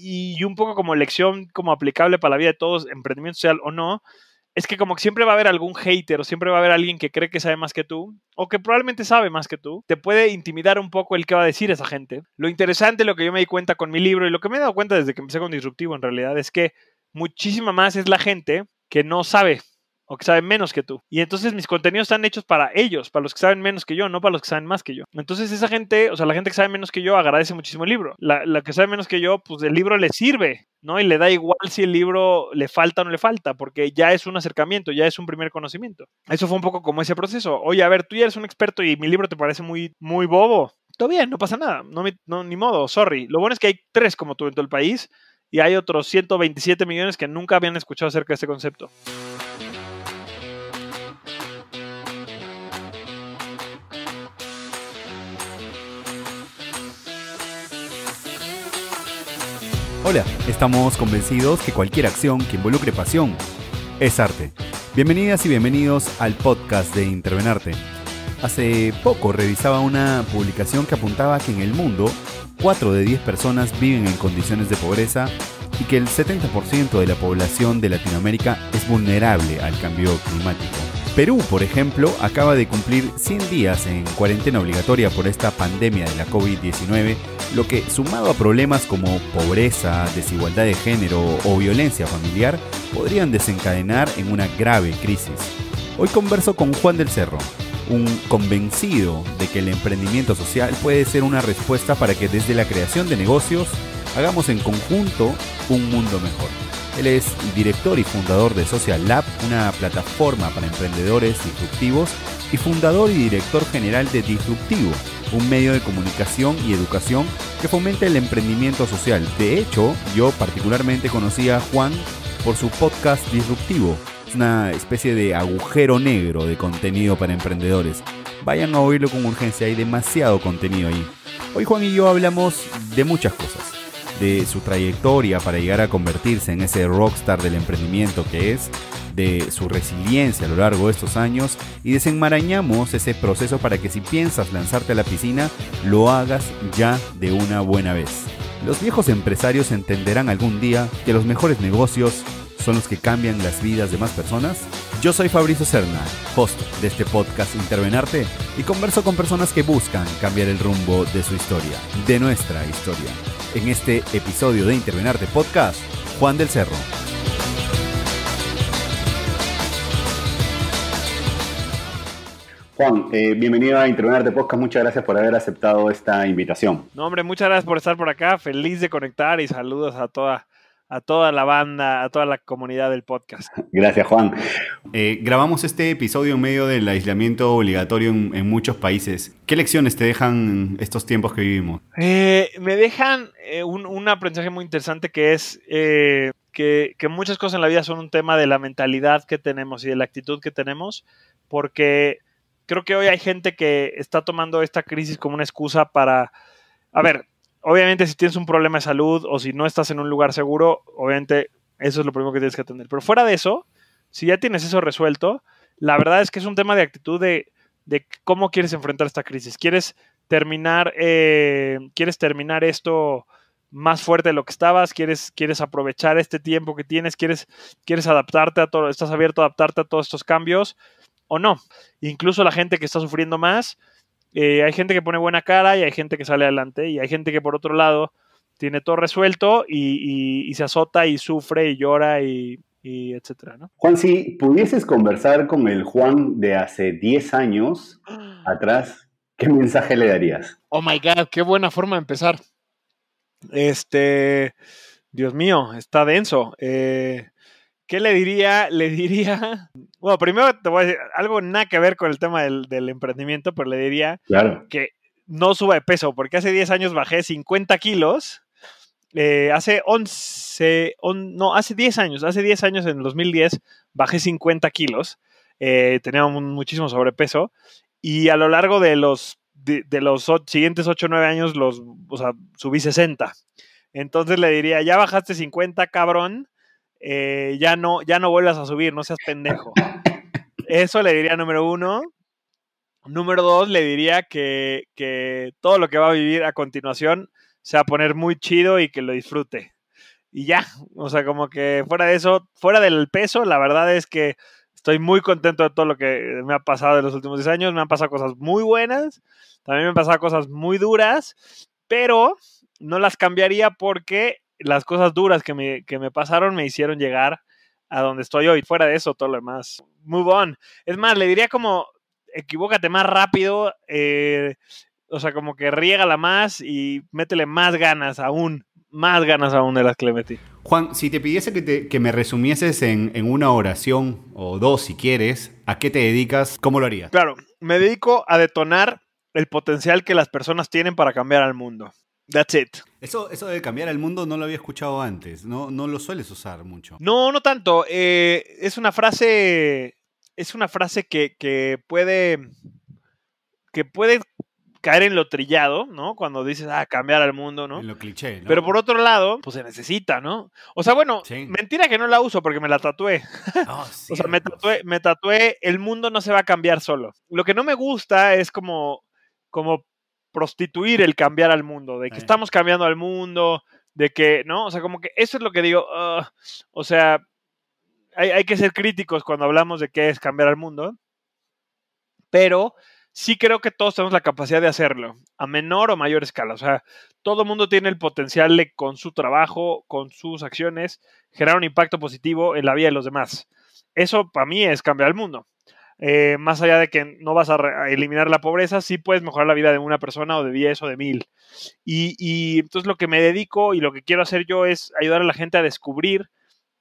y, un poco como lección, como aplicable para la vida de todos, emprendimiento social o no, es que como siempre va a haber algún hater o siempre va a haber alguien que cree que sabe más que tú o que probablemente sabe más que tú, te puede intimidar un poco el que va a decir esa gente. Lo interesante, lo que yo me di cuenta con mi libro y lo que me he dado cuenta desde que empecé con Disruptivo en realidad es que muchísima más es la gente que no sabe o que saben menos que tú. Y entonces mis contenidos están hechos para ellos, para los que saben menos que yo, no para los que saben más que yo. Entonces esa gente, o sea, la gente que sabe menos que yo agradece muchísimo el libro. La, que sabe menos que yo, pues el libro le sirve, ¿no? Y le da igual si el libro le falta o no le falta, porque ya es un acercamiento, ya es un primer conocimiento. Eso fue un poco como ese proceso. Oye, a ver, tú ya eres un experto y mi libro te parece muy, muy bobo. Todo bien, no pasa nada, no, no ni modo, sorry. Lo bueno es que hay tres como tú en todo el país y hay otros 127 millones que nunca habían escuchado acerca de este concepto. Hola, estamos convencidos que cualquier acción que involucre pasión es arte. Bienvenidas y bienvenidos al podcast de Intervenarte. Hace poco revisaba una publicación que apuntaba que en el mundo 4 de 10 personas viven en condiciones de pobreza y que el 70% de la población de Latinoamérica es vulnerable al cambio climático. Perú, por ejemplo, acaba de cumplir 100 días en cuarentena obligatoria por esta pandemia de la COVID-19, lo que, sumado a problemas como pobreza, desigualdad de género o violencia familiar, podrían desencadenar en una grave crisis. Hoy converso con Juan del Cerro, un convencido de que el emprendimiento social puede ser una respuesta para que desde la creación de negocios hagamos en conjunto un mundo mejor. Él es director y fundador de Social Lab, una plataforma para emprendedores disruptivos, y fundador y director general de Disruptivo, un medio de comunicación y educación que fomenta el emprendimiento social. De hecho, yo particularmente conocí a Juan por su podcast Disruptivo, una especie de agujero negro de contenido para emprendedores. Vayan a oírlo con urgencia, hay demasiado contenido ahí. Hoy Juan y yo hablamos de muchas cosas de su trayectoria para llegar a convertirse en ese rockstar del emprendimiento que es, de su resiliencia a lo largo de estos años y desenmarañamos ese proceso para que si piensas lanzarte a la piscina, lo hagas ya de una buena vez. Los viejos empresarios entenderán algún día que los mejores negocios son los que cambian las vidas de más personas. Yo soy Fabrizio Cerna, host de este podcast Intervenarte y converso con personas que buscan cambiar el rumbo de su historia, de nuestra historia. En este episodio de de Podcast, Juan del Cerro. Juan, eh, bienvenido a de Podcast. Muchas gracias por haber aceptado esta invitación. No, hombre, muchas gracias por estar por acá. Feliz de conectar y saludos a toda a toda la banda, a toda la comunidad del podcast. Gracias, Juan. Eh, grabamos este episodio en medio del aislamiento obligatorio en, muchos países. ¿Qué lecciones te dejan estos tiempos que vivimos? Eh, me dejan eh, un, aprendizaje muy interesante que es que, que muchas cosas en la vida son un tema de la mentalidad que tenemos y de la actitud que tenemos, porque creo que hoy hay gente que está tomando esta crisis como una excusa para... A ver, obviamente si tienes un problema de salud o si no estás en un lugar seguro, obviamente eso es lo primero que tienes que atender. Pero fuera de eso, si ya tienes eso resuelto, la verdad es que es un tema de actitud de, cómo quieres enfrentar esta crisis. ¿Quieres terminar, eh, ¿quieres terminar esto más fuerte de lo que estabas? ¿Quieres, quieres aprovechar este tiempo que tienes? ¿Quieres, quieres adaptarte a todo? ¿Estás abierto a adaptarte a todos estos cambios? ¿O no? Incluso la gente que está sufriendo más eh, hay gente que pone buena cara y hay gente que sale adelante y hay gente que por otro lado tiene todo resuelto y, se azota y sufre y llora y, etcétera, ¿no? Juan, si pudieses conversar con el Juan de hace 10 años atrás, ¿qué mensaje le darías? Oh my God, qué buena forma de empezar. Este, Dios mío, está denso. Eh, ¿Qué le diría? Le diría. Bueno, primero te voy a decir algo nada que ver con el tema del, emprendimiento, pero le diría que no suba de peso, porque hace 10 años bajé 50 kilos. Eh, hace 11, no, hace 10 años, hace 10 años en 2010 bajé 50 kilos, eh, tenía muchísimo sobrepeso y a lo largo de los, los siguientes 8 o 9 años los, o sea, subí 60. Entonces le diría, ya bajaste 50, cabrón, eh, ya, no, ya no vuelvas a subir, no seas pendejo. Eso le diría número uno. Número dos, le diría que, que todo lo que va a vivir a continuación se va a poner muy chido y que lo disfrute. Y ya, o sea, como que fuera de eso, fuera del peso, la verdad es que estoy muy contento de todo lo que me ha pasado en los últimos 10 años. Me han pasado cosas muy buenas, también me han pasado cosas muy duras, pero no las cambiaría porque las cosas duras que me, pasaron me hicieron llegar a donde estoy hoy. Fuera de eso, todo lo demás. Move on. Es más, le diría como, equivócate más rápido, eh, o sea, como que la más y métele más ganas aún, más ganas aún de las que le Juan, si te pidiese que, te, me resumieses en, en, una oración o dos, si quieres, ¿a qué te dedicas? ¿Cómo lo harías? Claro, me dedico a detonar el potencial que las personas tienen para cambiar al mundo. That's it. Eso, de cambiar el mundo no lo había escuchado antes, no, no lo sueles usar mucho. No, no tanto. Eh, es una frase. Es una frase que, puede. que puede caer en lo trillado, ¿no? Cuando dices, ah, cambiar al mundo, ¿no? En lo cliché, ¿no? Pero por otro lado, pues se necesita, ¿no? O sea, bueno, mentira que no la uso porque me la tatué. Ah, o sea, me tatué, me tatué, el mundo no se va a cambiar solo. Lo que no me gusta es como, como prostituir el cambiar al mundo, de que estamos cambiando al mundo, de que, ¿no? O sea, como que eso es lo que digo, ah, o sea, hay, hay, que ser críticos cuando hablamos de qué es cambiar al mundo, pero sí creo que todos tenemos la capacidad de hacerlo, a menor o mayor escala, o sea, todo mundo tiene el potencial de con su trabajo, con sus acciones, generar un impacto positivo en la vida de los demás. Eso para mí es cambiar el mundo. Eh, más allá de que no vas a, eliminar la pobreza, sí puedes mejorar la vida de una persona o de 10 o de mil. y entonces lo que me dedico y lo que quiero hacer yo es ayudar a la gente a descubrir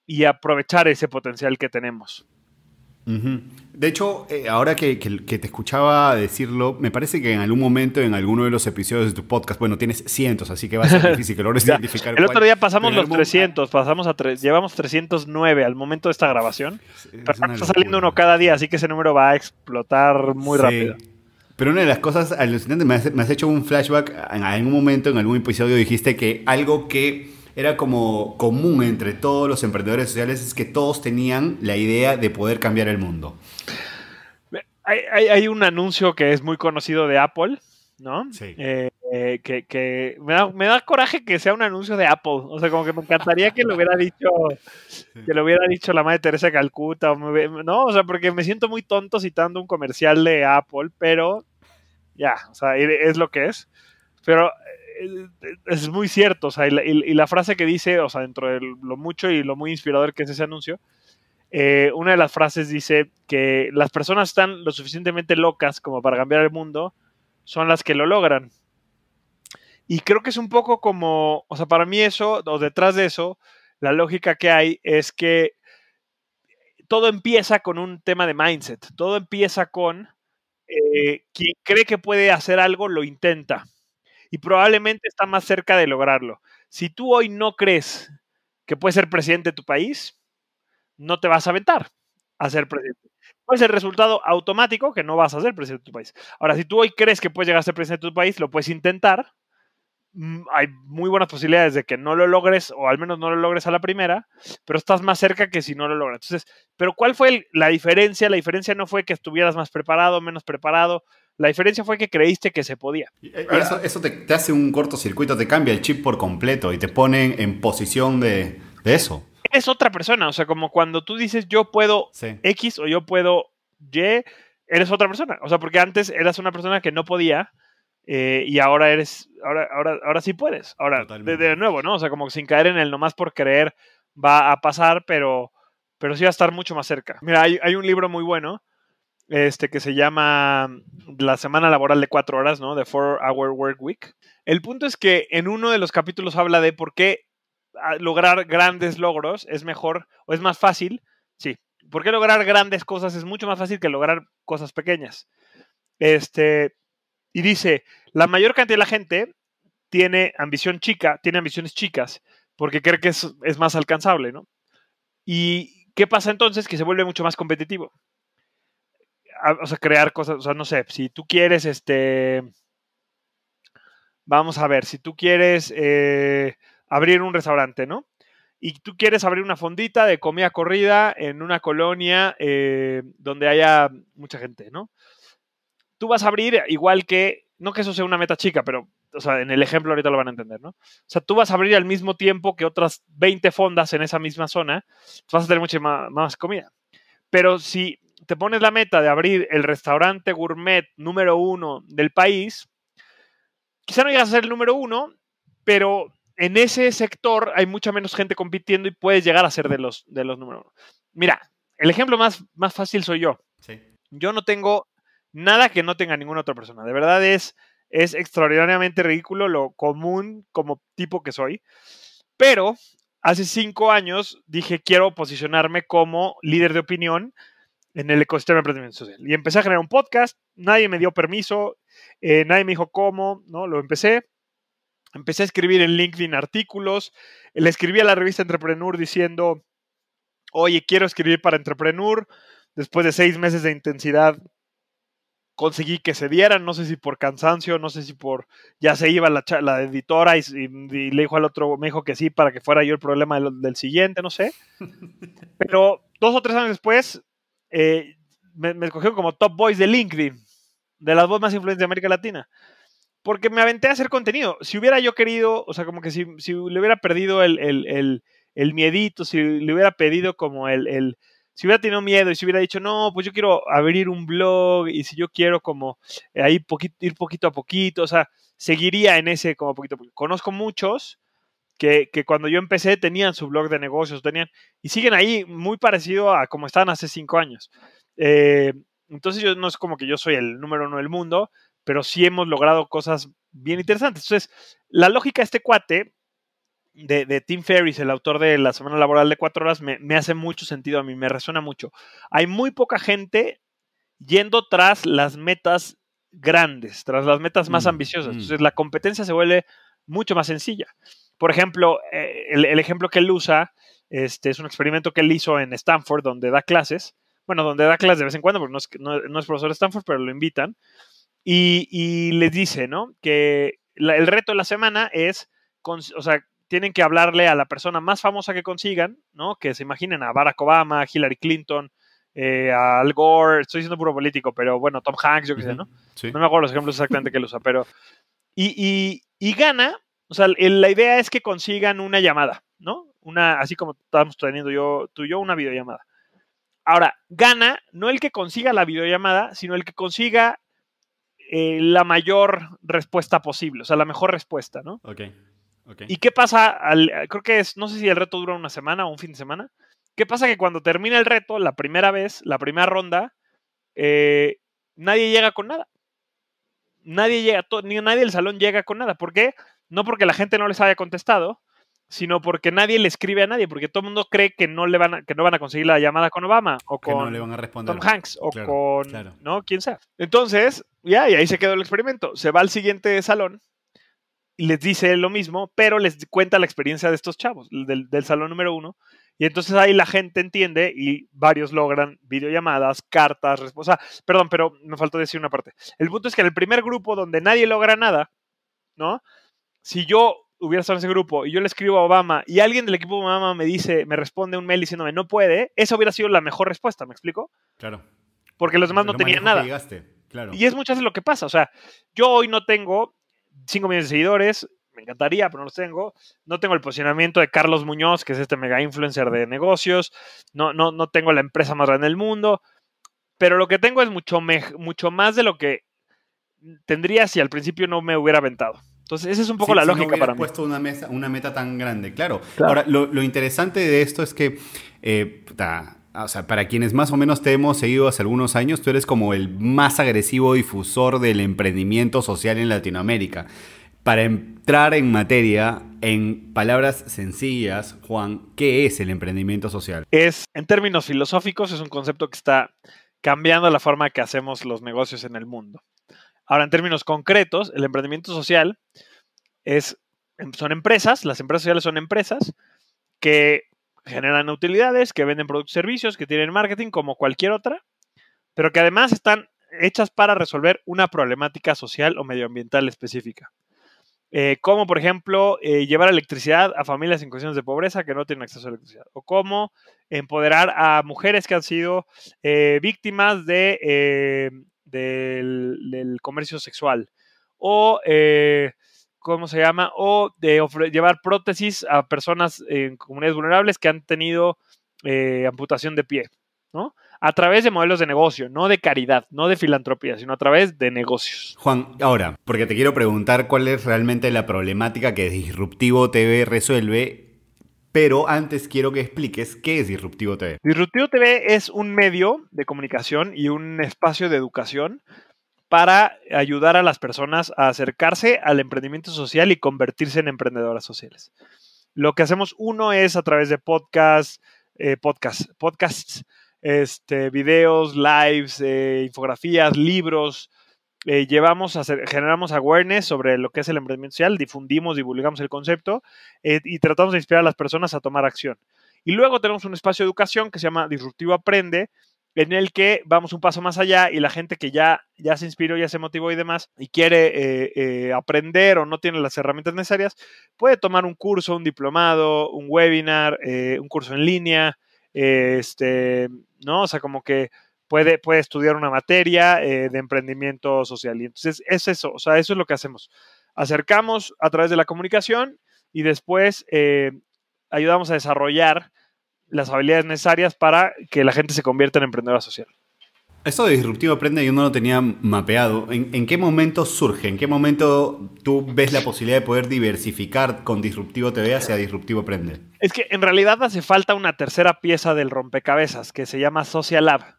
y aprovechar ese potencial que tenemos. De hecho, eh, ahora que, te escuchaba decirlo, me parece que en algún momento, en alguno de los episodios de tu podcast, bueno, tienes cientos, así que va a ser difícil que logres identificar. El otro día pasamos los 300, pasamos a tres, llevamos 309 al momento de esta grabación. está saliendo uno cada día, así que ese número va a explotar muy rápido. Pero una de las cosas alucinantes, me has hecho un flashback, en algún momento, en algún episodio dijiste que algo que era como común entre todos los emprendedores sociales es que todos tenían la idea de poder cambiar el mundo. Hay, un anuncio que es muy conocido de Apple, ¿no? Sí. Eh, eh, que, me, da, coraje que sea un anuncio de Apple. O sea, como que me encantaría que lo hubiera dicho, que lo hubiera dicho la madre Teresa Calcuta, ¿no? O sea, porque me siento muy tonto citando un comercial de Apple, pero ya, o sea, e, es lo que es. Pero eh, es muy cierto, o sea, y la, frase que dice, o sea, dentro de lo mucho y lo muy inspirador que es ese anuncio, eh, una de las frases dice que las personas están lo suficientemente locas como para cambiar el mundo, son las que lo logran. Y creo que es un poco como, o sea, para mí eso, o detrás de eso, la lógica que hay es que todo empieza con un tema de mindset, todo empieza con eh, quien cree que puede hacer algo, lo intenta y probablemente está más cerca de lograrlo. Si tú hoy no crees que puedes ser presidente de tu país, no te vas a aventar a ser presidente. Es el resultado automático que no vas a ser presidente de tu país. Ahora, si tú hoy crees que puedes llegar a ser presidente de tu país, lo puedes intentar. Mm, hay muy buenas posibilidades de que no lo logres, o al menos no lo logres a la primera, pero estás más cerca que si no lo logras. Entonces, ¿pero cuál fue la diferencia? La diferencia no fue que estuvieras más preparado, menos preparado, la diferencia fue que creíste que se podía. Eh, eso, te, hace un cortocircuito, te cambia el chip por completo y te ponen en posición de, eso. Es otra persona, o sea, como cuando tú dices yo puedo X o yo puedo Y, eres otra persona. O sea, porque antes eras una persona que no podía eh, y ahora eres, ahora, ahora, ahora sí puedes. Ahora, de, nuevo, ¿no? O sea, como sin caer en el nomás por creer va a pasar, pero, pero sí va a estar mucho más cerca. Mira, hay, hay un libro muy bueno este que se llama La semana laboral de cuatro horas, ¿no? The Four Hour Work Week. El punto es que en uno de los capítulos habla de por qué ah, lograr grandes logros es mejor o es más fácil, sí, por qué lograr grandes cosas es mucho más fácil que lograr cosas pequeñas. Este, y dice, la mayor cantidad de la gente tiene ambición chica, tiene ambiciones chicas, porque cree que es, es más alcanzable, ¿no? ¿Y qué pasa entonces? Que se vuelve mucho más competitivo o sea, crear cosas, o sea, no sé, si tú quieres, este, vamos a ver, si tú quieres eh, abrir un restaurante, ¿no? Y tú quieres abrir una fondita de comida corrida en una colonia eh, donde haya mucha gente, ¿no? Tú vas a abrir igual que, no que eso sea una meta chica, pero, o sea, en el ejemplo ahorita lo van a entender, ¿no? O sea, tú vas a abrir al mismo tiempo que otras 20 fondas en esa misma zona, pues vas a tener mucha más comida. Pero si te pones la meta de abrir el restaurante gourmet número uno del país, quizá no llegas a ser el número uno, pero en ese sector hay mucha menos gente compitiendo y puedes llegar a ser de los, de los número uno. Mira, el ejemplo más, más fácil soy yo. Yo no tengo nada que no tenga ninguna otra persona. De verdad es, es extraordinariamente ridículo lo común como tipo que soy. Pero hace cinco años dije, quiero posicionarme como líder de opinión en el ecosistema de emprendimiento social. Y empecé a generar un podcast, nadie me dio permiso, eh, nadie me dijo cómo, ¿no? Lo empecé. Empecé a escribir en LinkedIn artículos, le escribí a la revista Entrepreneur diciendo, oye, quiero escribir para Entrepreneur. Después de seis meses de intensidad, conseguí que se dieran, no sé si por cansancio, no sé si por, ya se iba la, la editora y, le dijo al otro, me dijo que sí para que fuera yo el problema del siguiente, no sé. Pero dos o tres años después eh, me, escogió escogieron como Top voice de LinkedIn, de las voces más influyentes de América Latina. Porque me aventé a hacer contenido. Si hubiera yo querido, o sea, como que si, le hubiera perdido el, el, miedito, si le hubiera pedido como el, si hubiera tenido miedo y si hubiera dicho, no, pues yo quiero abrir un blog y si yo quiero como eh, ahí poquito, ir poquito a poquito, o sea, seguiría en ese como poquito a poquito. Conozco muchos que, cuando yo empecé tenían su blog de negocios, tenían, y siguen ahí muy parecido a como estaban hace cinco años. Eh, entonces yo no es como que yo soy el número uno del mundo, pero sí hemos logrado cosas bien interesantes. Entonces, la lógica de este cuate, de, Tim Ferriss, el autor de La Semana Laboral de Cuatro Horas, me, me hace mucho sentido a mí, me resuena mucho. Hay muy poca gente yendo tras las metas grandes, tras las metas más mm, ambiciosas. Mm. Entonces, la competencia se vuelve mucho más sencilla. Por ejemplo, eh, el, ejemplo que él usa este, es un experimento que él hizo en Stanford, donde da clases. Bueno, donde da clases de vez en cuando, porque no es, profesor de Stanford, pero lo invitan. Y, les dice, ¿no? Que el reto de la semana es, o sea, tienen que hablarle a la persona más famosa que consigan, ¿no? Que se imaginen a Barack Obama, a Hillary Clinton, eh, a Al Gore, estoy diciendo puro político, pero bueno, Tom Hanks, yo qué sé, ¿no? No me acuerdo los ejemplos exactamente que él usa, pero... y gana o sea, la idea es que consigan una llamada, ¿no? Una, así como estábamos teniendo yo, tú y yo, una videollamada. Ahora, gana no el que consiga la videollamada, sino el que consiga eh, la mayor respuesta posible, o sea, la mejor respuesta, ¿no? Ok. okay. ¿Y qué pasa? creo que es, no sé si el reto dura una semana o un fin de semana. ¿Qué pasa? Que cuando termina el reto, la primera vez, la primera ronda, eh, nadie llega con nada. Nadie llega, ni nadie del salón llega con nada. ¿Por qué? No porque la gente no les haya contestado, sino porque nadie le escribe a nadie, porque todo el mundo cree que no le van a, que no van a conseguir la llamada con Obama o con Hanks o con no quién sea. Entonces, ya, y ahí se quedó el experimento. Se va al siguiente salón y les dice lo mismo, pero les cuenta la experiencia de estos chavos, del, salón número uno. Y entonces ahí la gente entiende y varios logran videollamadas, cartas, respuesta. perdón, pero me faltó decir una parte. El punto es que en el primer grupo donde nadie logra nada, ¿no? si yo hubiera estado en ese grupo y yo le escribo a Obama y alguien del equipo de Obama me dice, me responde un mail diciéndome no puede, esa hubiera sido la mejor respuesta, ¿me explico? Claro. Porque los demás no tenían nada. Claro. Y es muchas veces lo que pasa. O sea, yo hoy no tengo 5 millones de seguidores, me encantaría, pero no los tengo. No tengo el posicionamiento de Carlos Muñoz, que es este mega influencer de negocios. No, no, no tengo la empresa más grande del mundo. Pero lo que tengo es mucho, mucho más de lo que tendría si al principio no me hubiera aventado. Entonces, esa es un poco la lógica para mí. puesto una, una meta tan grande, claro. Ahora, lo, interesante de esto es que, eh, o sea, para quienes más o menos te hemos seguido hace algunos años, tú eres como el más agresivo difusor del emprendimiento social en Latinoamérica. Para entrar en materia, en palabras sencillas, Juan, ¿qué es el emprendimiento social? Es, en términos filosóficos, es un concepto que está cambiando la forma que hacemos los negocios en el mundo. Ahora, en términos concretos, el emprendimiento social es, em, son empresas, las empresas sociales son empresas que generan utilidades, que venden productos y servicios, que tienen marketing como cualquier otra, pero que además están hechas para resolver una problemática social o medioambiental específica. Eh, como, por ejemplo, eh, llevar electricidad a familias en condiciones de pobreza que no tienen acceso a electricidad. O cómo empoderar a mujeres que han sido eh, víctimas de del, comercio sexual. O, eh, ¿cómo se llama? O de llevar prótesis a personas en comunidades vulnerables que han tenido eh, amputación de pie, ¿no? A través de modelos de negocio, no de caridad, no de filantropía, sino a través de negocios. Juan, ahora, porque te quiero preguntar cuál es realmente la problemática que Disruptivo TV resuelve pero antes quiero que expliques qué es Disruptivo TV. Disruptivo TV es un medio de comunicación y un espacio de educación para ayudar a las personas a acercarse al emprendimiento social y convertirse en emprendedoras sociales. Lo que hacemos uno es a través de eh, podcasts, podcasts, este, podcasts, videos, lives, eh, infografías, libros, eh, llevamos generamos awareness sobre lo que es el emprendimiento social, difundimos, divulgamos el concepto eh, y tratamos de inspirar a las personas a tomar acción. Y luego tenemos un espacio de educación que se llama Disruptivo Aprende, en el que vamos un paso más allá y la gente que ya, ya se inspiró, ya se motivó y demás, y quiere eh, aprender o no tiene las herramientas necesarias, puede tomar un curso, un diplomado, un webinar, un curso en línea, este, ¿no? O sea, como que puede, estudiar una materia eh, de emprendimiento social. Y entonces es eso, o sea, eso es lo que hacemos. Acercamos a través de la comunicación y después eh, ayudamos a desarrollar las habilidades necesarias para que la gente se convierta en emprendedora social. Esto de disruptivo aprende yo no lo tenía mapeado. ¿En, ¿En, qué momento surge? ¿En qué momento tú ves la posibilidad de poder diversificar con disruptivo TV hacia disruptivo aprende? Es que en realidad hace falta una tercera pieza del rompecabezas que se llama Social Lab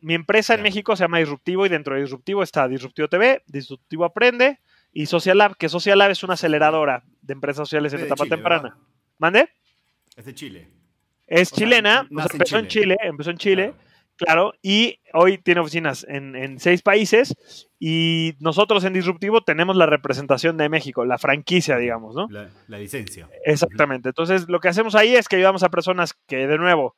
mi empresa en México se llama Disruptivo y dentro de Disruptivo está Disruptivo TV, Disruptivo Aprende y Social Lab, que Social Lab es una aceleradora de empresas sociales en etapa temprana. ¿Mande? Es de Chile. Es chilena, empezó en Chile. empezó en Chile, claro. y hoy tiene oficinas en, seis países y nosotros en Disruptivo tenemos la representación de México, la franquicia, digamos, ¿no? la licencia. Exactamente. Entonces, lo que hacemos ahí es que ayudamos a personas que, de nuevo,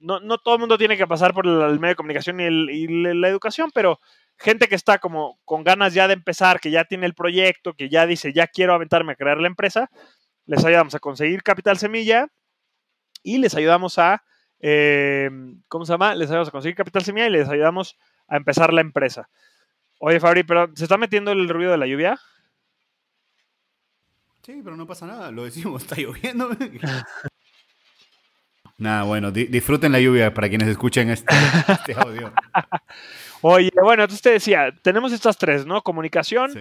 no, todo el mundo tiene que pasar por el, medio de comunicación y, la educación, pero gente que está como con ganas ya de empezar, que ya tiene el proyecto, que ya dice, ya quiero aventarme a crear la empresa, les ayudamos a conseguir capital semilla y les ayudamos a, eh, ¿cómo se llama? Les ayudamos a conseguir capital semilla y les ayudamos a empezar la empresa. Oye, Fabri, pero ¿se está metiendo el ruido de la lluvia? Sí, pero no pasa nada, lo decimos, está lloviendo. Nada, bueno, disfruten la lluvia para quienes escuchen este, este, audio. Oye, bueno, entonces te decía, tenemos estas tres, ¿no? Comunicación,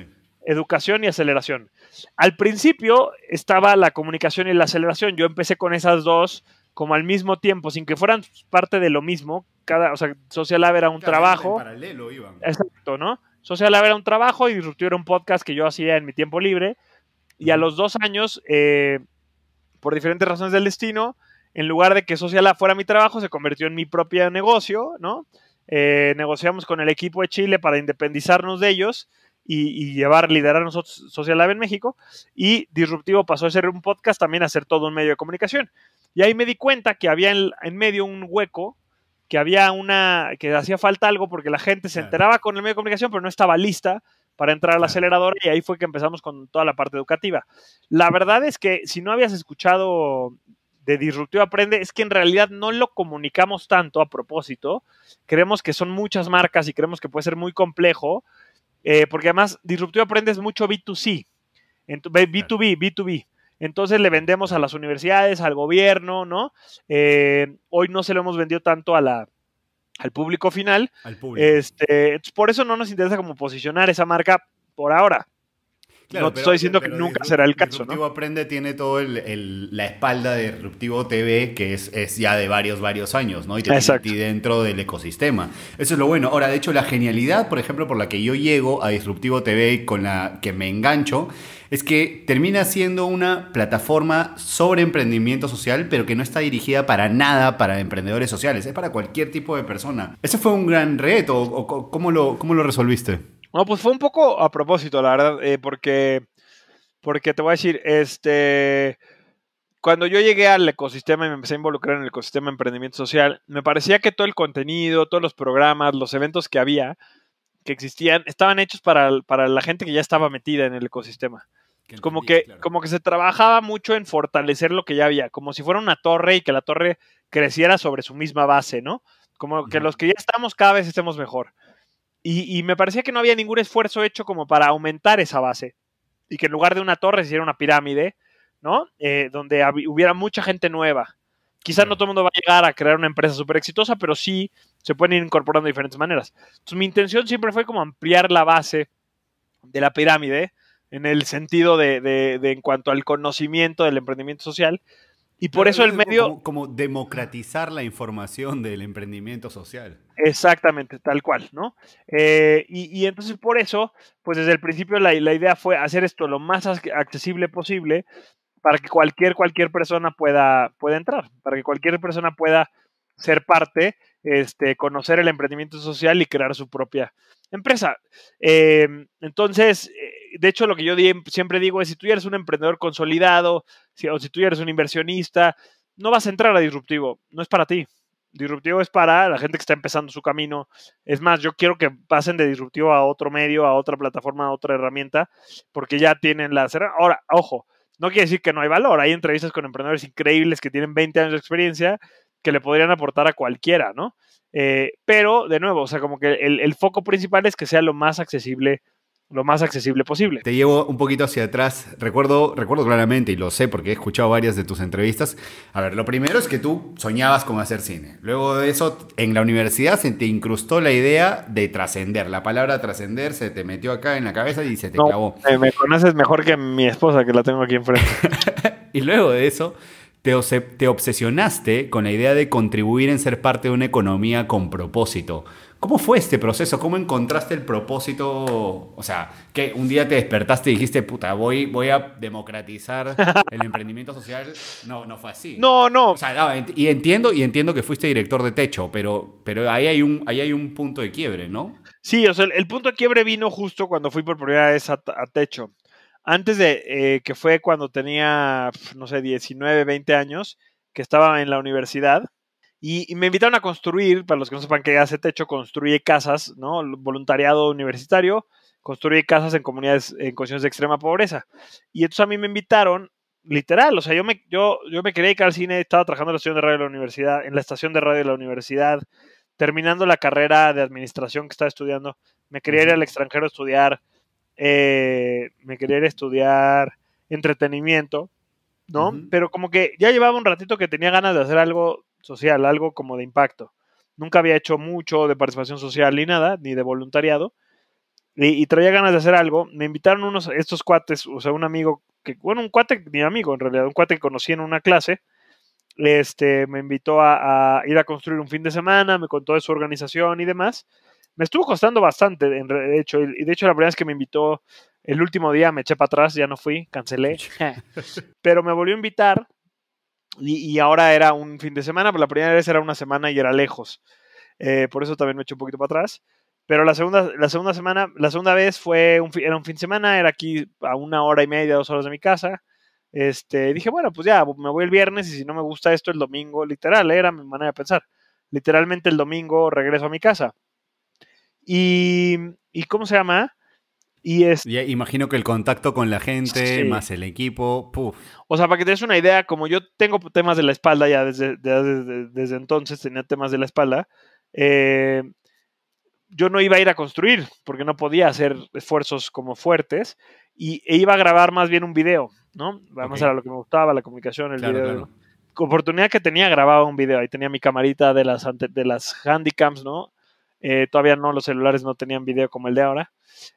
educación y aceleración. Al principio estaba la comunicación y la aceleración. Yo empecé con esas dos como al mismo tiempo, sin que fueran parte de lo mismo. Cada, o sea, Social Lab era un trabajo. paralelo iban. Exacto, ¿no? Social Lab era un trabajo y Disruptivo era un podcast que yo hacía en mi tiempo libre. Y a los dos años, eh, por diferentes razones del destino, en lugar de que Social fuera mi trabajo, se convirtió en mi propio negocio, ¿no? Eh, negociamos con el equipo de Chile para independizarnos de ellos y, llevar, liderar nosotros Social Lab en México. Y Disruptivo pasó a ser un podcast también a ser todo un medio de comunicación. Y ahí me di cuenta que había en, medio un hueco, que había una, que hacía falta algo porque la gente se enteraba con el medio de comunicación, pero no estaba lista para entrar al acelerador y ahí fue que empezamos con toda la parte educativa. La verdad es que si no habías escuchado de Disruptivo Aprende es que en realidad no lo comunicamos tanto a propósito. Creemos que son muchas marcas y creemos que puede ser muy complejo, eh, porque además Disruptivo Aprende es mucho B2C, B2B, B2B. Entonces le vendemos a las universidades, al gobierno, ¿no? Eh, hoy no se lo hemos vendido tanto a la, al público final. Este, por eso no nos interesa como posicionar esa marca por ahora no te estoy diciendo que nunca será el caso. Disruptivo Aprende tiene todo el, la espalda de Disruptivo TV, que es, es, ya de varios, varios años, ¿no? Y te dentro del ecosistema. Eso es lo bueno. Ahora, de hecho, la genialidad, por ejemplo, por la que yo llego a Disruptivo TV con la que me engancho, es que termina siendo una plataforma sobre emprendimiento social, pero que no está dirigida para nada para emprendedores sociales, es para cualquier tipo de persona. Ese fue un gran reto, ¿cómo, lo, ¿cómo lo resolviste? No, pues fue un poco a propósito, la verdad, eh, porque, porque te voy a decir, este, cuando yo llegué al ecosistema y me empecé a involucrar en el ecosistema de emprendimiento social, me parecía que todo el contenido, todos los programas, los eventos que había, que existían, estaban hechos para, la gente que ya estaba metida en el ecosistema. como, que, como que se trabajaba mucho en fortalecer lo que ya había, como si fuera una torre y que la torre creciera sobre su misma base, ¿no? Como que los que ya estamos cada vez estemos mejor. Y, me parecía que no había ningún esfuerzo hecho como para aumentar esa base. Y que en lugar de una torre se hiciera una pirámide, ¿no? Eh, donde hubiera mucha gente nueva. Quizás no todo el mundo va a llegar a crear una empresa súper exitosa, pero sí se pueden ir incorporando de diferentes maneras. Entonces, mi intención siempre fue como ampliar la base de la pirámide en el sentido de, de en cuanto al conocimiento del emprendimiento social y por eso el medio... Como, democratizar la información del emprendimiento social. Exactamente, tal cual, ¿no? Eh, y, entonces por eso, pues desde el principio la, idea fue hacer esto lo más accesible posible para que cualquier, cualquier persona pueda, pueda entrar, para que cualquier persona pueda ser parte, este, conocer el emprendimiento social y crear su propia empresa. Eh, entonces, eh, de hecho, lo que yo siempre digo es, si tú eres un emprendedor consolidado, si, o si tú eres un inversionista, no vas a entrar a disruptivo, no es para ti. Disruptivo es para la gente que está empezando su camino. Es más, yo quiero que pasen de disruptivo a otro medio, a otra plataforma, a otra herramienta, porque ya tienen la... Ahora, ojo, no quiere decir que no hay valor. Hay entrevistas con emprendedores increíbles que tienen 20 años de experiencia que le podrían aportar a cualquiera, ¿no? Eh, pero, de nuevo, o sea, como que el, el foco principal es que sea lo más accesible lo más accesible posible. Te llevo un poquito hacia atrás. Recuerdo, recuerdo claramente, y lo sé porque he escuchado varias de tus entrevistas. A ver, lo primero es que tú soñabas con hacer cine. Luego de eso, en la universidad se te incrustó la idea de trascender. La palabra trascender se te metió acá en la cabeza y se te clavó. Eh, me conoces mejor que mi esposa, que la tengo aquí enfrente. y luego de eso, te, obsesionaste con la idea de contribuir en ser parte de una economía con propósito. ¿Cómo fue este proceso? ¿Cómo encontraste el propósito? O sea, que un día te despertaste y dijiste, puta, voy, voy a democratizar el emprendimiento social. No, no fue así. No, no. O sea, y entiendo, y entiendo que fuiste director de techo, pero, pero ahí, hay un, ahí hay un punto de quiebre, ¿no? Sí, o sea, el, punto de quiebre vino justo cuando fui por primera vez a, techo. Antes de eh, que fue cuando tenía, no sé, 19, 20 años, que estaba en la universidad y, me invitaron a construir, para los que no sepan que hace Techo, construye casas, ¿no? Voluntariado universitario, construye casas en comunidades, en condiciones de extrema pobreza. Y entonces a mí me invitaron, literal, o sea, yo me, yo, yo me quería ir al cine, estaba trabajando en la estación de radio de la universidad, en la estación de radio de la universidad, terminando la carrera de administración que estaba estudiando, me quería ir al extranjero a estudiar, eh, me quería ir a estudiar entretenimiento, ¿no? Pero como que ya llevaba un ratito que tenía ganas de hacer algo social, algo como de impacto. Nunca había hecho mucho de participación social ni nada, ni de voluntariado, y, traía ganas de hacer algo. Me invitaron unos, estos cuates, o sea, un amigo, que, bueno, un cuate, mi amigo en realidad, un cuate que conocí en una clase, este, me invitó a, ir a construir un fin de semana, me contó de su organización y demás. Me estuvo costando bastante, de hecho, y de hecho la verdad es que me invitó, el último día me eché para atrás, ya no fui, cancelé, pero me volvió a invitar y, ahora era un fin de semana, pero la primera vez era una semana y era lejos. Eh, por eso también me eché un poquito para atrás. Pero la segunda, la segunda semana, la segunda vez fue un, era un fin de semana, era aquí a una hora y media, dos horas de mi casa. Este, dije, bueno, pues ya, me voy el viernes y si no me gusta esto el domingo, literal, era mi manera de pensar. Literalmente el domingo regreso a mi casa. Y, y ¿cómo se llama? Y es... Ya, imagino que el contacto con la gente, más el equipo, O sea, para que te des una idea, como yo tengo temas de la espalda ya desde, desde, entonces, tenía temas de la espalda, eh, yo no iba a ir a construir porque no podía hacer esfuerzos como fuertes y e iba a grabar más bien un video, ¿no? Vamos a era lo que me gustaba, la comunicación, el video. Oportunidad que tenía, grababa un video. Ahí tenía mi camarita de las, de las handicaps, ¿no? Eh, todavía no, los celulares no tenían video como el de ahora.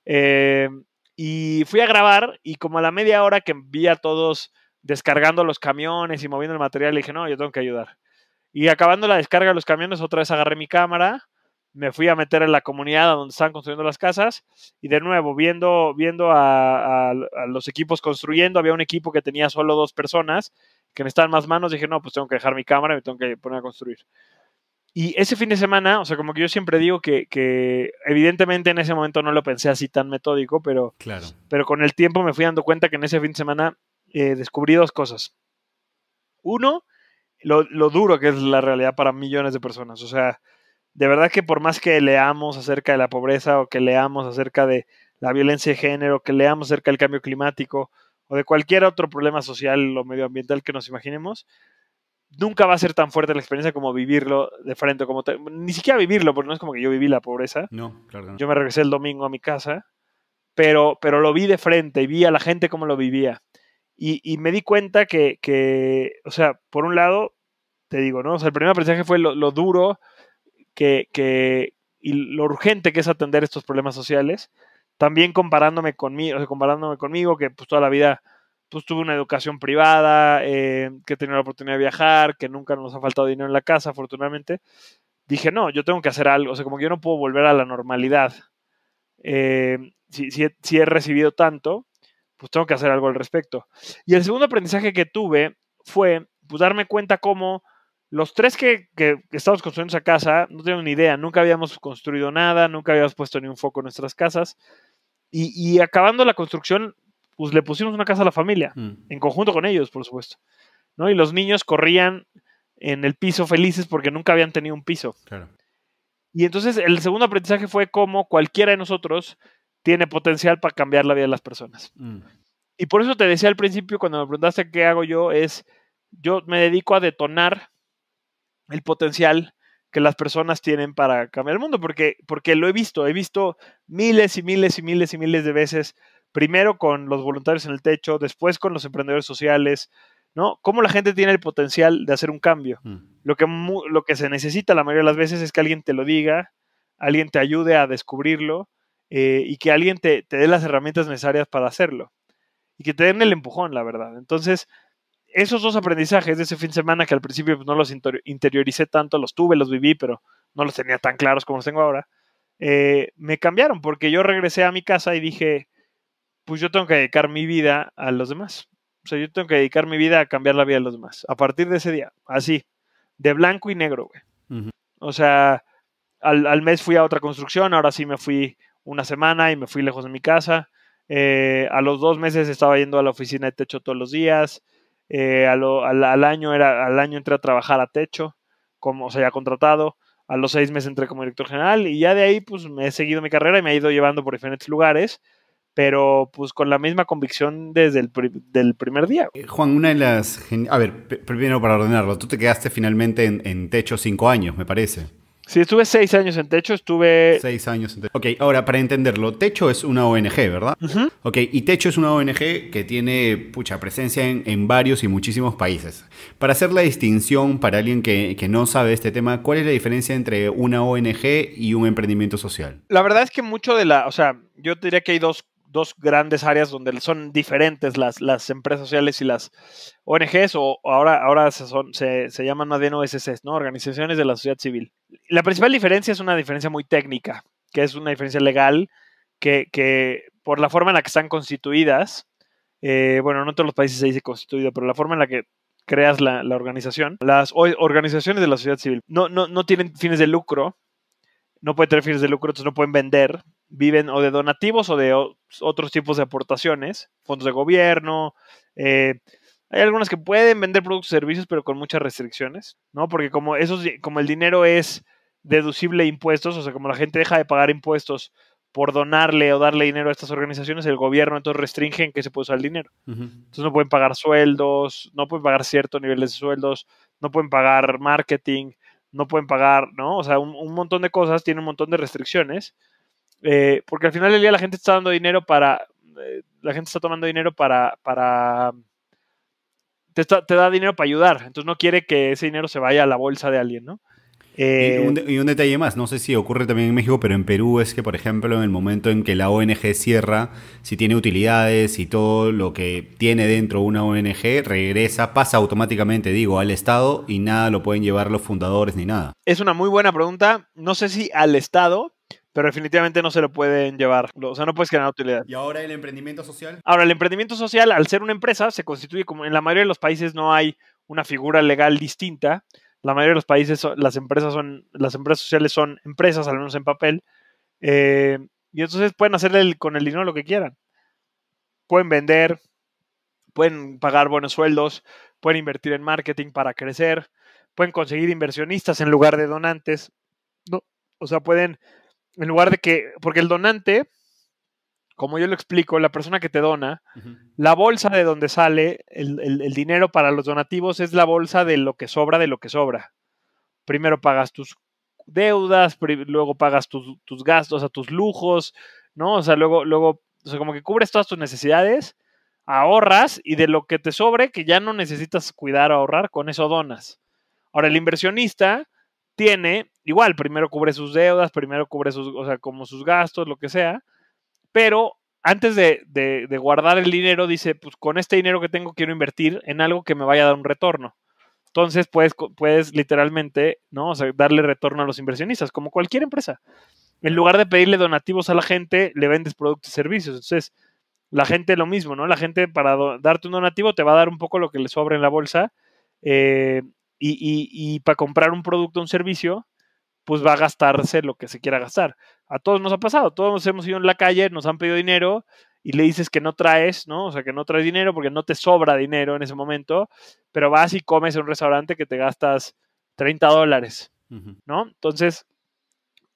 Eh, y fui a grabar y como a la media hora que vi a todos descargando los camiones y moviendo el material, dije, no, yo tengo que ayudar. Y acabando la descarga de los camiones, otra vez agarré mi cámara, me fui a meter en la comunidad donde están construyendo las casas y de nuevo, viendo, viendo a, los equipos construyendo, había un equipo que tenía solo dos personas que me estaban más manos, dije, no, pues tengo que dejar mi cámara y me tengo que poner a construir. Y ese fin de semana, o sea, como que yo siempre digo que, que evidentemente en ese momento no lo pensé así tan metódico, pero, claro. pero con el tiempo me fui dando cuenta que en ese fin de semana eh, descubrí dos cosas. Uno, lo, lo, duro que es la realidad para millones de personas. O sea, de verdad que por más que leamos acerca de la pobreza o que leamos acerca de la violencia de género, que leamos acerca del cambio climático o de cualquier otro problema social o medioambiental que nos imaginemos, nunca va a ser tan fuerte la experiencia como vivirlo de frente, como ni siquiera vivirlo, porque no es como que yo viví la pobreza. No, claro Yo me regresé el domingo a mi casa, pero, pero lo vi de frente y vi a la gente cómo lo vivía. Y, me di cuenta que, o sea, por un lado, te digo, ¿no? O sea, el primer aprendizaje fue lo, duro que, y lo urgente que es atender estos problemas sociales. También comparándome conmigo, comparándome conmigo, que pues toda la vida pues tuve una educación privada, eh, que he tenido la oportunidad de viajar, que nunca nos ha faltado dinero en la casa, afortunadamente, dije, no, yo tengo que hacer algo, o sea, como que yo no puedo volver a la normalidad. Eh, si, si, he, recibido tanto, pues tengo que hacer algo al respecto. Y el segundo aprendizaje que tuve fue, pues, darme cuenta cómo los tres que, que, estamos construyendo esa casa, no tengo ni idea, nunca habíamos construido nada, nunca habíamos puesto ni un foco en nuestras casas. Y, y acabando la construcción, pues le pusimos una casa a la familia, mm. en conjunto con ellos, por supuesto. ¿no? Y los niños corrían en el piso felices porque nunca habían tenido un piso. Y entonces el segundo aprendizaje fue cómo cualquiera de nosotros tiene potencial para cambiar la vida de las personas. Mm. Y por eso te decía al principio, cuando me preguntaste qué hago yo, es yo me dedico a detonar el potencial que las personas tienen para cambiar el mundo, porque, porque lo he visto, he visto miles y miles y miles y miles de veces primero con los voluntarios en el techo, después con los emprendedores sociales, ¿no? Cómo la gente tiene el potencial de hacer un cambio. Mm. Lo, que lo que se necesita la mayoría de las veces es que alguien te lo diga, alguien te ayude a descubrirlo eh, y que alguien te, te dé las herramientas necesarias para hacerlo. Y que te den el empujón, la verdad. Entonces, esos dos aprendizajes de ese fin de semana que al principio pues, no los interioricé tanto, los tuve, los viví, pero no los tenía tan claros como los tengo ahora, eh, me cambiaron porque yo regresé a mi casa y dije, pues yo tengo que dedicar mi vida a los demás. O sea, yo tengo que dedicar mi vida a cambiar la vida de los demás. A partir de ese día, así, de blanco y negro, güey. O sea, al, mes fui a otra construcción, ahora sí me fui una semana y me fui lejos de mi casa. Eh, a los dos meses estaba yendo a la oficina de techo todos los días. Eh, al, año era, al año entré a trabajar a techo, como, o sea, contratado. A los seis meses entré como director general y ya de ahí pues me he seguido mi carrera y me he ido llevando por diferentes lugares pero pues con la misma convicción desde el del primer día. Eh, Juan, una de las... A ver, primero para ordenarlo, tú te quedaste finalmente en, techo cinco años, me parece. Sí, estuve seis años en Techo, estuve... Seis años en Techo. Ok, ahora para entenderlo, Techo es una ONG, ¿verdad? Ok, y Techo es una ONG que tiene, pucha, presencia en, varios y muchísimos países. Para hacer la distinción, para alguien que, que, no sabe este tema, ¿cuál es la diferencia entre una ONG y un emprendimiento social? La verdad es que mucho de la, o sea, yo diría que hay dos dos grandes áreas donde son diferentes las, las empresas sociales y las ONGs, o ahora, ahora se, son, se, llaman más bien OSCs, ¿no? Organizaciones de la sociedad civil. La principal diferencia es una diferencia muy técnica, que es una diferencia legal, que, que por la forma en la que están constituidas, eh, bueno, no en todos los países se dice constituido, pero la forma en la que creas la, la organización, las organizaciones de la sociedad civil no, no, no tienen fines de lucro, no pueden tener fines de lucro, entonces no pueden vender, viven o de donativos o de otros tipos de aportaciones, fondos de gobierno. Eh, hay algunas que pueden vender productos y servicios, pero con muchas restricciones, ¿no? Porque como, esos, como el dinero es deducible impuestos, o sea, como la gente deja de pagar impuestos por donarle o darle dinero a estas organizaciones, el gobierno entonces restringe en qué se puede usar el dinero. Entonces no pueden pagar sueldos, no pueden pagar ciertos niveles de sueldos, no pueden pagar marketing, no pueden pagar, ¿no? O sea, un, montón de cosas, tiene un montón de restricciones, eh, porque al final del día la gente está dando dinero para, eh, la gente está tomando dinero para, para, te, te da dinero para ayudar, entonces no quiere que ese dinero se vaya a la bolsa de alguien, ¿no? Eh, y, un, detalle más, no sé si ocurre también en México, pero en Perú es que, por ejemplo, en el momento en que la ONG cierra, si tiene utilidades y todo lo que tiene dentro una ONG, regresa, pasa automáticamente, digo, al Estado y nada lo pueden llevar los fundadores ni nada. Es una muy buena pregunta, no sé si al Estado, pero definitivamente no se lo pueden llevar. O sea, no puedes generar utilidad. ¿Y ahora el emprendimiento social? Ahora, el emprendimiento social, al ser una empresa, se constituye como en la mayoría de los países no hay una figura legal distinta, la mayoría de los países las empresas son las empresas sociales son empresas al menos en papel eh, y entonces pueden hacerle con el dinero lo que quieran pueden vender pueden pagar buenos sueldos pueden invertir en marketing para crecer pueden conseguir inversionistas en lugar de donantes no o sea pueden en lugar de que porque el donante como yo lo explico, la persona que te dona, la bolsa de donde sale el, dinero para los donativos es la bolsa de lo que sobra de lo que sobra. Primero pagas tus deudas, luego pagas tus, tus gastos, a tus lujos, ¿no? O sea, luego, luego, o sea, como que cubres todas tus necesidades, ahorras y de lo que te sobre, que ya no necesitas cuidar o ahorrar, con eso donas. Ahora, el inversionista tiene, igual, primero cubre sus deudas, primero cubre sus, o sea, como sus gastos, lo que sea, pero antes de, guardar el dinero, dice, pues con este dinero que tengo quiero invertir en algo que me vaya a dar un retorno. Entonces puedes, puedes literalmente, ¿no? O darle retorno a los inversionistas, como cualquier empresa. En lugar de pedirle donativos a la gente, le vendes productos y servicios. Entonces, la gente lo mismo, ¿no? La gente para darte un donativo te va a dar un poco lo que le sobra en la bolsa eh, y, y para comprar un producto o un servicio, pues va a gastarse lo que se quiera gastar. A todos nos ha pasado, todos hemos ido en la calle, nos han pedido dinero y le dices que no traes, ¿no? O sea, que no traes dinero porque no te sobra dinero en ese momento, pero vas y comes en un restaurante que te gastas 30 dólares, ¿no? Entonces,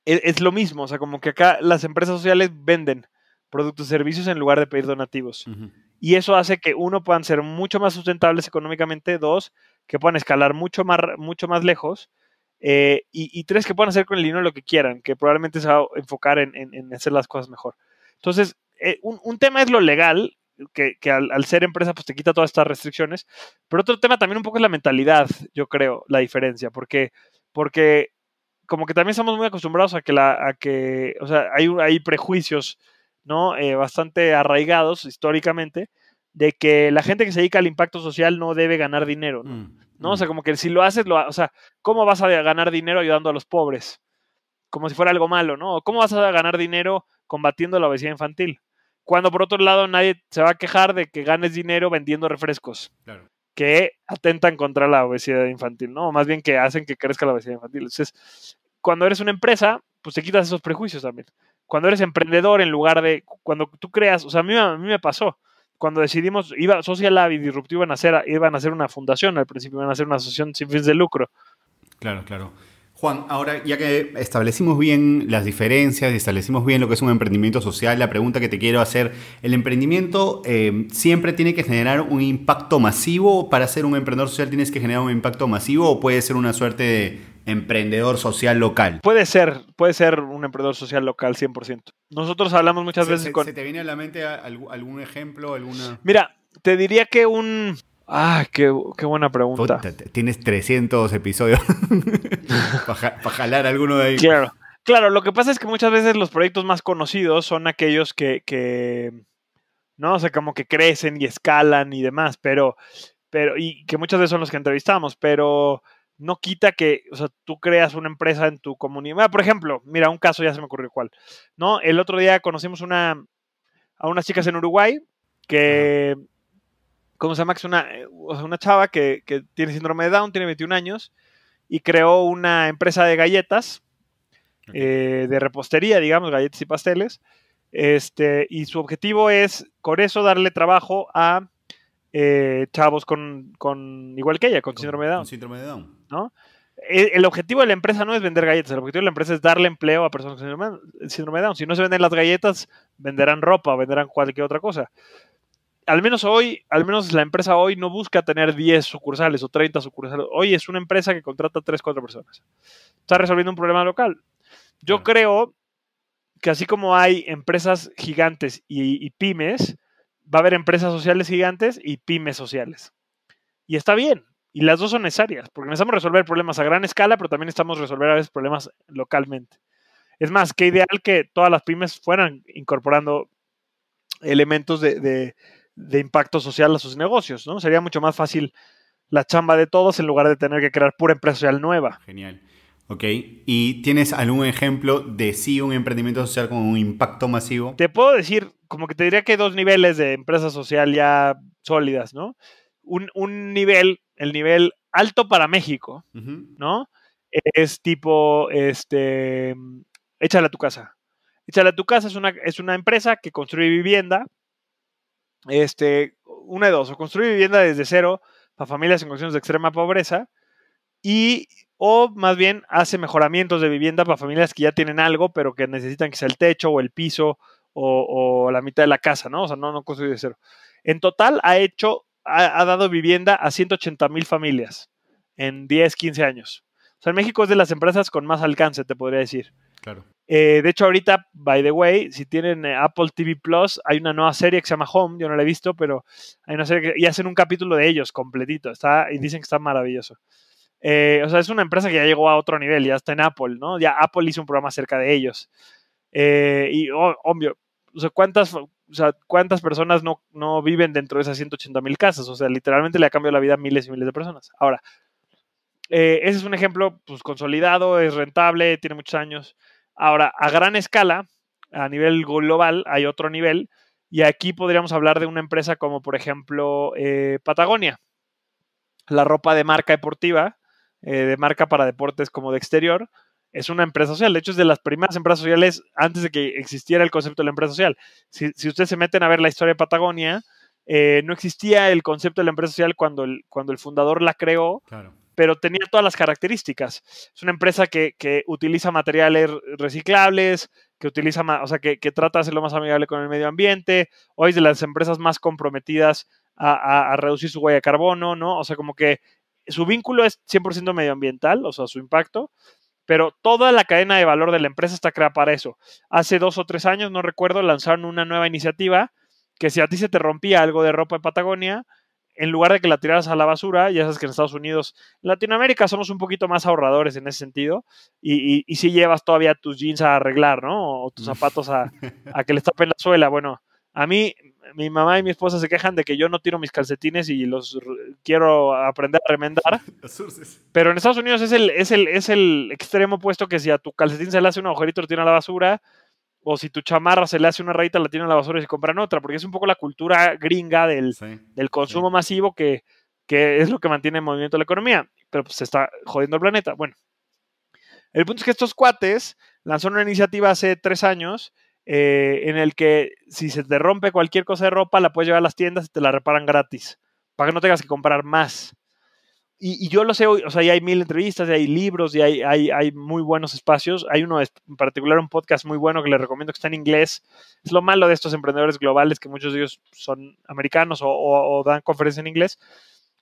e, es, lo mismo, o sea, como que acá las empresas sociales venden productos y servicios en lugar de pedir donativos. Y eso hace que, uno, puedan ser mucho más sustentables económicamente, dos, que puedan escalar mucho más, mucho más lejos, eh, y, tres, que puedan hacer con el dinero lo que quieran, que probablemente se va a enfocar en, hacer las cosas mejor. Entonces, eh, un, tema es lo legal, que, al, ser empresa pues te quita todas estas restricciones, pero otro tema también un poco es la mentalidad, yo creo, la diferencia, porque, porque como que también estamos muy acostumbrados a que, la, a que o sea, hay, hay prejuicios, ¿no? Eh, bastante arraigados históricamente, de que la gente que se dedica al impacto social no debe ganar dinero, ¿no? Mm. ¿no? O sea, como que si lo haces, lo, o sea, ¿cómo vas a ganar dinero ayudando a los pobres? Como si fuera algo malo, ¿no? ¿Cómo vas a ganar dinero combatiendo la obesidad infantil? Cuando por otro lado nadie se va a quejar de que ganes dinero vendiendo refrescos. Que atentan contra la obesidad infantil, ¿no? más bien que hacen que crezca la obesidad infantil. Entonces, cuando eres una empresa, pues te quitas esos prejuicios también. Cuando eres emprendedor, en lugar de. Cuando tú creas. O sea, a mí, a mí me pasó cuando decidimos, iba, Social Lab y Disruptivo iban a, ser iban a una fundación, al principio iban a ser una asociación sin fines de lucro. Claro, claro. Juan, ahora ya que establecimos bien las diferencias, y establecimos bien lo que es un emprendimiento social, la pregunta que te quiero hacer, ¿el emprendimiento eh, siempre tiene que generar un impacto masivo? ¿Para ser un emprendedor social tienes que generar un impacto masivo o puede ser una suerte de emprendedor social local. Puede ser, puede ser un emprendedor social local 100%. Nosotros hablamos muchas veces con... ¿Se te viene a la mente algún ejemplo? Alguna... Mira, te diría que un... Ah, qué, buena pregunta. Tienes 300 episodios para jalar alguno de ahí. Claro, claro, lo que pasa es que muchas veces los proyectos más conocidos son aquellos que, que ¿no? sé, como que crecen y escalan y demás, pero, pero, y que muchas veces son los que entrevistamos, pero no quita que, tú creas una empresa en tu comunidad. Ah, por ejemplo, mira, un caso ya se me ocurrió cuál, ¿no? El otro día conocimos una, a unas chicas en Uruguay que, ¿cómo se llama? una, eh, una chava que, tiene síndrome de Down, tiene 21 años y creó una empresa de galletas, eh, de repostería, digamos, galletas y pasteles. Este, y su objetivo es, con eso, darle trabajo a eh, chavos con, igual que ella, con, síndrome de Down. Con síndrome de Down. Eh, el, objetivo de la empresa no es vender galletas, el objetivo de la empresa es darle empleo a personas con síndrome, de Down. Si no se venden las galletas, venderán ropa, venderán cualquier otra cosa. Al menos hoy, al menos la empresa hoy no busca tener 10 sucursales o 30 sucursales. Hoy es una empresa que contrata 3, 4 personas. Está resolviendo un problema local. Yo creo que así como hay empresas gigantes y, y pymes, va a haber empresas sociales gigantes y pymes sociales. Y está bien. Y las dos son necesarias, porque necesitamos resolver problemas a gran escala, pero también estamos resolver a veces problemas localmente. Es más, qué ideal que todas las pymes fueran incorporando elementos de, de, de impacto social a sus negocios, ¿no? Sería mucho más fácil la chamba de todos en lugar de tener que crear pura empresa social nueva. Genial. ¿ok? Y tienes algún ejemplo de sí un emprendimiento social con un impacto masivo. Te puedo decir, como que te diría que hay dos niveles de empresa social ya sólidas, ¿no? Un, nivel, el nivel alto para México, ¿no? Es tipo, este, Échale a tu casa. Échale a tu casa es una, es una empresa que construye vivienda, este, una de dos, o construye vivienda desde cero para familias en condiciones de extrema pobreza, y o más bien hace mejoramientos de vivienda para familias que ya tienen algo, pero que necesitan que sea el techo o el piso o, la mitad de la casa, ¿no? O sea, no, no construye de cero. En total ha hecho, ha, dado vivienda a 180 mil familias en 10, 15 años. O sea, México es de las empresas con más alcance, te podría decir. Claro. Eh, de hecho, ahorita, by the way, si tienen eh, Apple TV Plus, hay una nueva serie que se llama Home, yo no la he visto, pero hay una serie que, y hacen un capítulo de ellos completito, está, y dicen que está maravilloso. Eh, o sea, es una empresa que ya llegó a otro nivel, ya está en Apple, ¿no? Ya Apple hizo un programa acerca de ellos. Eh, y obvio, ¿cuántas, ¿cuántas personas no, viven dentro de esas 180 mil casas? O sea, literalmente le ha cambiado la vida a miles y miles de personas. Ahora, eh, ese es un ejemplo pues, consolidado, es rentable, tiene muchos años. Ahora, a gran escala, a nivel global, hay otro nivel. Y aquí podríamos hablar de una empresa como, por ejemplo, Patagonia, la ropa de marca deportiva, eh, de marca para deportes como de exterior, es una empresa social. De hecho, es de las primeras empresas sociales antes de que existiera el concepto de la empresa social. Si, ustedes se meten a ver la historia de Patagonia, eh, no existía el concepto de la empresa social cuando el, cuando el fundador la creó, pero tenía todas las características. Es una empresa que, utiliza materiales reciclables, que utiliza, o sea, que, trata de ser lo más amigable con el medio ambiente. Hoy es de las empresas más comprometidas a, a reducir su huella de carbono, ¿no? O sea, como que su vínculo es 100% medioambiental, o sea, su impacto, pero toda la cadena de valor de la empresa está creada para eso. Hace dos o tres años, no recuerdo, lanzaron una nueva iniciativa que si a ti se te rompía algo de ropa en Patagonia, en lugar de que la tiraras a la basura, ya sabes que en Estados Unidos, Latinoamérica somos un poquito más ahorradores en ese sentido, y, si llevas todavía tus jeans a arreglar, ¿no? O tus zapatos a, a que les tapen la suela, bueno, a mí, mi mamá y mi esposa se quejan de que yo no tiro mis calcetines y los quiero aprender a remendar. Pero en Estados Unidos es el, es, el, extremo opuesto que si a tu calcetín se le hace un agujerito, lo tira a la basura. O si tu chamarra se le hace una rayita, la tiene a la basura y se compran otra. Porque es un poco la cultura gringa del, consumo masivo que, es lo que mantiene en movimiento la economía. Pero pues, se está jodiendo el planeta. Bueno, el punto es que estos cuates lanzaron una iniciativa hace tres años eh, en el que si se te rompe cualquier cosa de ropa, la puedes llevar a las tiendas y te la reparan gratis, para que no tengas que comprar más. Y, yo lo sé o sea, hay mil entrevistas, hay libros, y hay, hay, muy buenos espacios. Hay uno en particular, un podcast muy bueno que les recomiendo que está en inglés. Es lo malo de estos emprendedores globales, que muchos de ellos son americanos o, o dan conferencias en inglés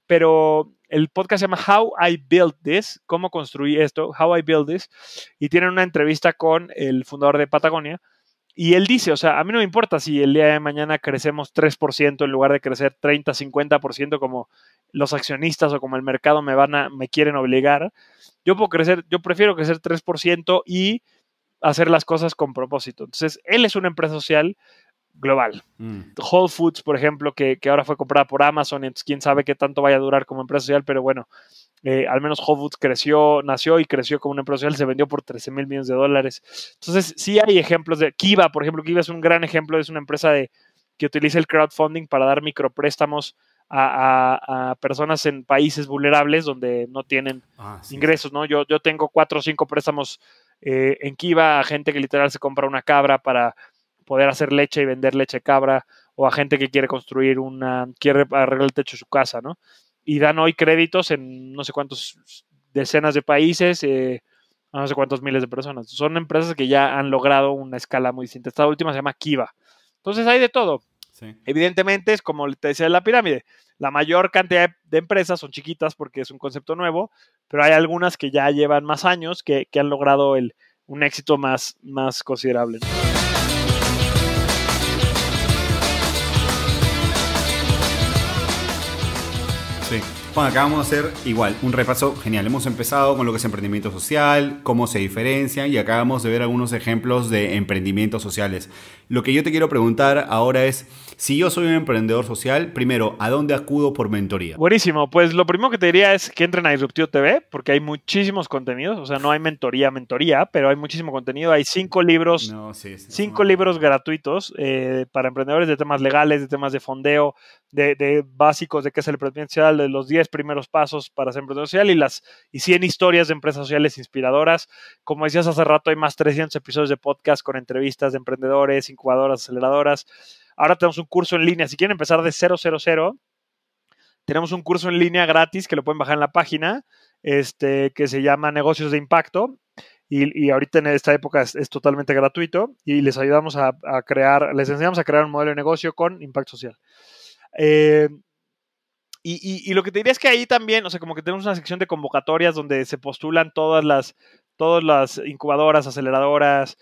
pero el podcast se llama How I Built This, cómo construí esto, How I Built This, y tienen una entrevista con el fundador de Patagonia, y él dice, o sea, a mí no me importa si el día de mañana crecemos 3% en lugar de crecer 30, 50% como los accionistas o como el mercado me van a me quieren obligar. Yo puedo crecer, yo prefiero crecer 3% y hacer las cosas con propósito. Entonces, él es una empresa social global. Mm. Whole Foods, por ejemplo, que, ahora fue comprada por Amazon, entonces quién sabe qué tanto vaya a durar como empresa social, pero bueno, eh, al menos Hoboots creció, nació y creció como una empresa social, se vendió por 13 mil millones de dólares. Entonces, sí hay ejemplos de Kiva, por ejemplo, Kiva es un gran ejemplo, es una empresa de, que utiliza el crowdfunding para dar micropréstamos a, personas en países vulnerables donde no tienen ah, ingresos, ¿no? Yo, yo tengo cuatro o cinco préstamos eh, en Kiva a gente que literal se compra una cabra para poder hacer leche y vender leche cabra o a gente que quiere construir una, quiere arreglar el techo de su casa, ¿no? y dan hoy créditos en no sé cuántos decenas de países, eh, no sé cuántos miles de personas. Son empresas que ya han logrado una escala muy distinta. Esta última se llama Kiva. Entonces hay de todo. Evidentemente es como te decía la pirámide. La mayor cantidad de empresas son chiquitas porque es un concepto nuevo, pero hay algunas que ya llevan más años que, que han logrado el, un éxito más, más considerable. Bueno, acá vamos a hacer igual un repaso genial. Hemos empezado con lo que es emprendimiento social, cómo se diferencian y acabamos de ver algunos ejemplos de emprendimientos sociales. Lo que yo te quiero preguntar ahora es, si yo soy un emprendedor social, primero, ¿a dónde acudo por mentoría? Buenísimo, pues lo primero que te diría es que entren a Disruptivo TV, porque hay muchísimos contenidos, o sea, no hay mentoría, mentoría, pero hay muchísimo contenido, hay cinco libros, cinco libros gratuitos eh, para emprendedores de temas legales, de temas de fondeo, de, básicos, de qué es el emprendimiento social, de los 10 primeros pasos para ser emprendedor social y las y 100 historias de empresas sociales inspiradoras. Como decías hace rato, hay más 300 episodios de podcast con entrevistas de emprendedores, incubadoras, aceleradoras. Ahora tenemos un curso en línea. Si quieren empezar de 000, tenemos un curso en línea gratis que lo pueden bajar en la página, este, que se llama Negocios de Impacto. Y, ahorita en esta época es, totalmente gratuito y les ayudamos a, crear, les enseñamos a crear un modelo de negocio con impacto social. Eh, y, lo que te diría es que ahí también, o sea, como que tenemos una sección de convocatorias donde se postulan todas las, todas las incubadoras, aceleradoras,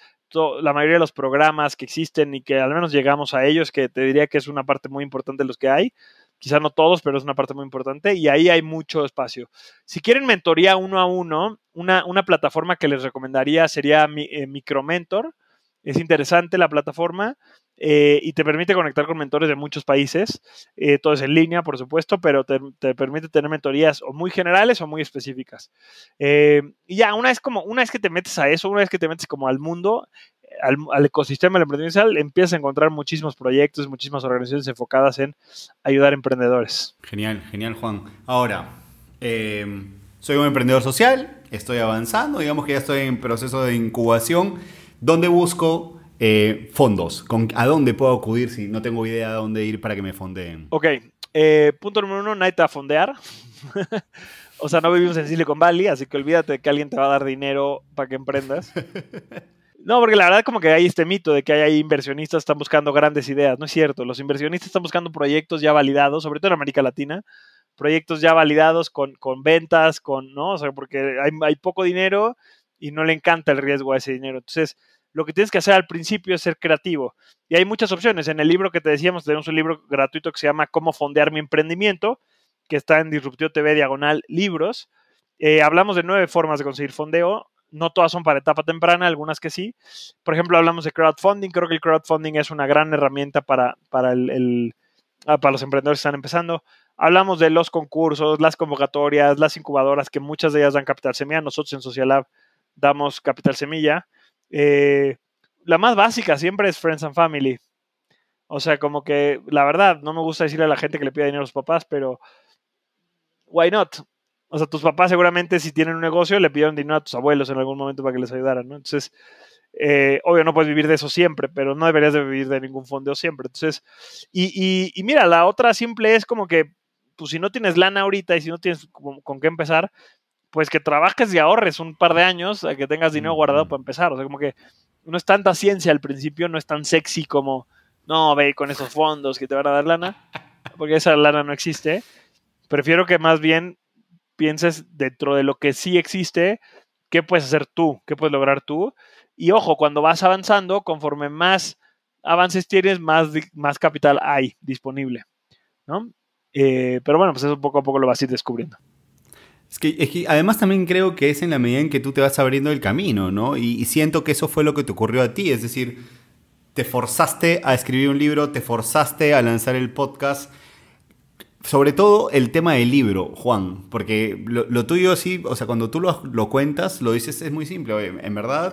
la mayoría de los programas que existen y que al menos llegamos a ellos, que te diría que es una parte muy importante de los que hay. Quizá no todos, pero es una parte muy importante y ahí hay mucho espacio. Si quieren mentoría uno a uno, una, plataforma que les recomendaría sería eh, Micromentor. Es interesante la plataforma eh, y te permite conectar con mentores de muchos países, eh, todo es en línea, por supuesto, pero te, permite tener mentorías o muy generales o muy específicas. Eh, y ya, una vez, como, una vez que te metes a eso, una vez que te metes como al mundo, al, al, ecosistema del social, empiezas a encontrar muchísimos proyectos, muchísimas organizaciones enfocadas en ayudar a emprendedores. Genial, genial, Juan. Ahora, soy un emprendedor social, estoy avanzando, digamos que ya estoy en proceso de incubación, donde busco eh, fondos, con, ¿a dónde puedo acudir si no tengo idea de dónde ir para que me fondeen? Ok, eh, punto número uno, nadie te a fondear. o sea, no vivimos en Silicon Valley, así que olvídate que alguien te va a dar dinero para que emprendas. No, porque la verdad como que hay este mito de que hay inversionistas que están buscando grandes ideas. No es cierto. Los inversionistas están buscando proyectos ya validados, sobre todo en América Latina, proyectos ya validados con, con ventas, con, ¿no? O sea, porque hay, poco dinero y no le encanta el riesgo a ese dinero. Entonces, lo que tienes que hacer al principio es ser creativo. Y hay muchas opciones. En el libro que te decíamos, tenemos un libro gratuito que se llama Cómo fondear mi emprendimiento, que está en Disruptivo TV Diagonal Libros. Eh, hablamos de nueve formas de conseguir fondeo. No todas son para etapa temprana, algunas que sí. Por ejemplo, hablamos de crowdfunding. Creo que el crowdfunding es una gran herramienta para, para, el, ah, para los emprendedores que están empezando. Hablamos de los concursos, las convocatorias, las incubadoras, que muchas de ellas dan capital semilla. Nosotros en Social Lab damos capital semilla. Eh, la más básica siempre es Friends and Family. O sea, como que la verdad, no me gusta decirle a la gente que le pida dinero a los papás, pero why not? O sea, tus papás seguramente si tienen un negocio le pidieron dinero a tus abuelos en algún momento para que les ayudaran, ¿no? Entonces, eh, obvio, no puedes vivir de eso siempre, pero no deberías de vivir de ningún fondeo siempre. Entonces, y, mira, la otra simple es como que, pues si no tienes lana ahorita y si no tienes con qué empezar, pues que trabajes y ahorres un par de años a que tengas dinero guardado para empezar. O sea, como que no es tanta ciencia al principio, no es tan sexy como, no, ve con esos fondos que te van a dar lana, porque esa lana no existe. Prefiero que más bien pienses dentro de lo que sí existe, qué puedes hacer tú, qué puedes lograr tú. Y ojo, cuando vas avanzando, conforme más avances tienes, más, más capital hay disponible. ¿no? Eh, pero bueno, pues eso poco a poco lo vas a ir descubriendo. Es que, además también creo que es en la medida en que tú te vas abriendo el camino, ¿no? Y, siento que eso fue lo que te ocurrió a ti, es decir, te forzaste a escribir un libro, te forzaste a lanzar el podcast. Sobre todo el tema del libro, Juan, porque lo, tuyo sí, o sea, cuando tú lo, cuentas, lo dices, es muy simple, oye, en verdad,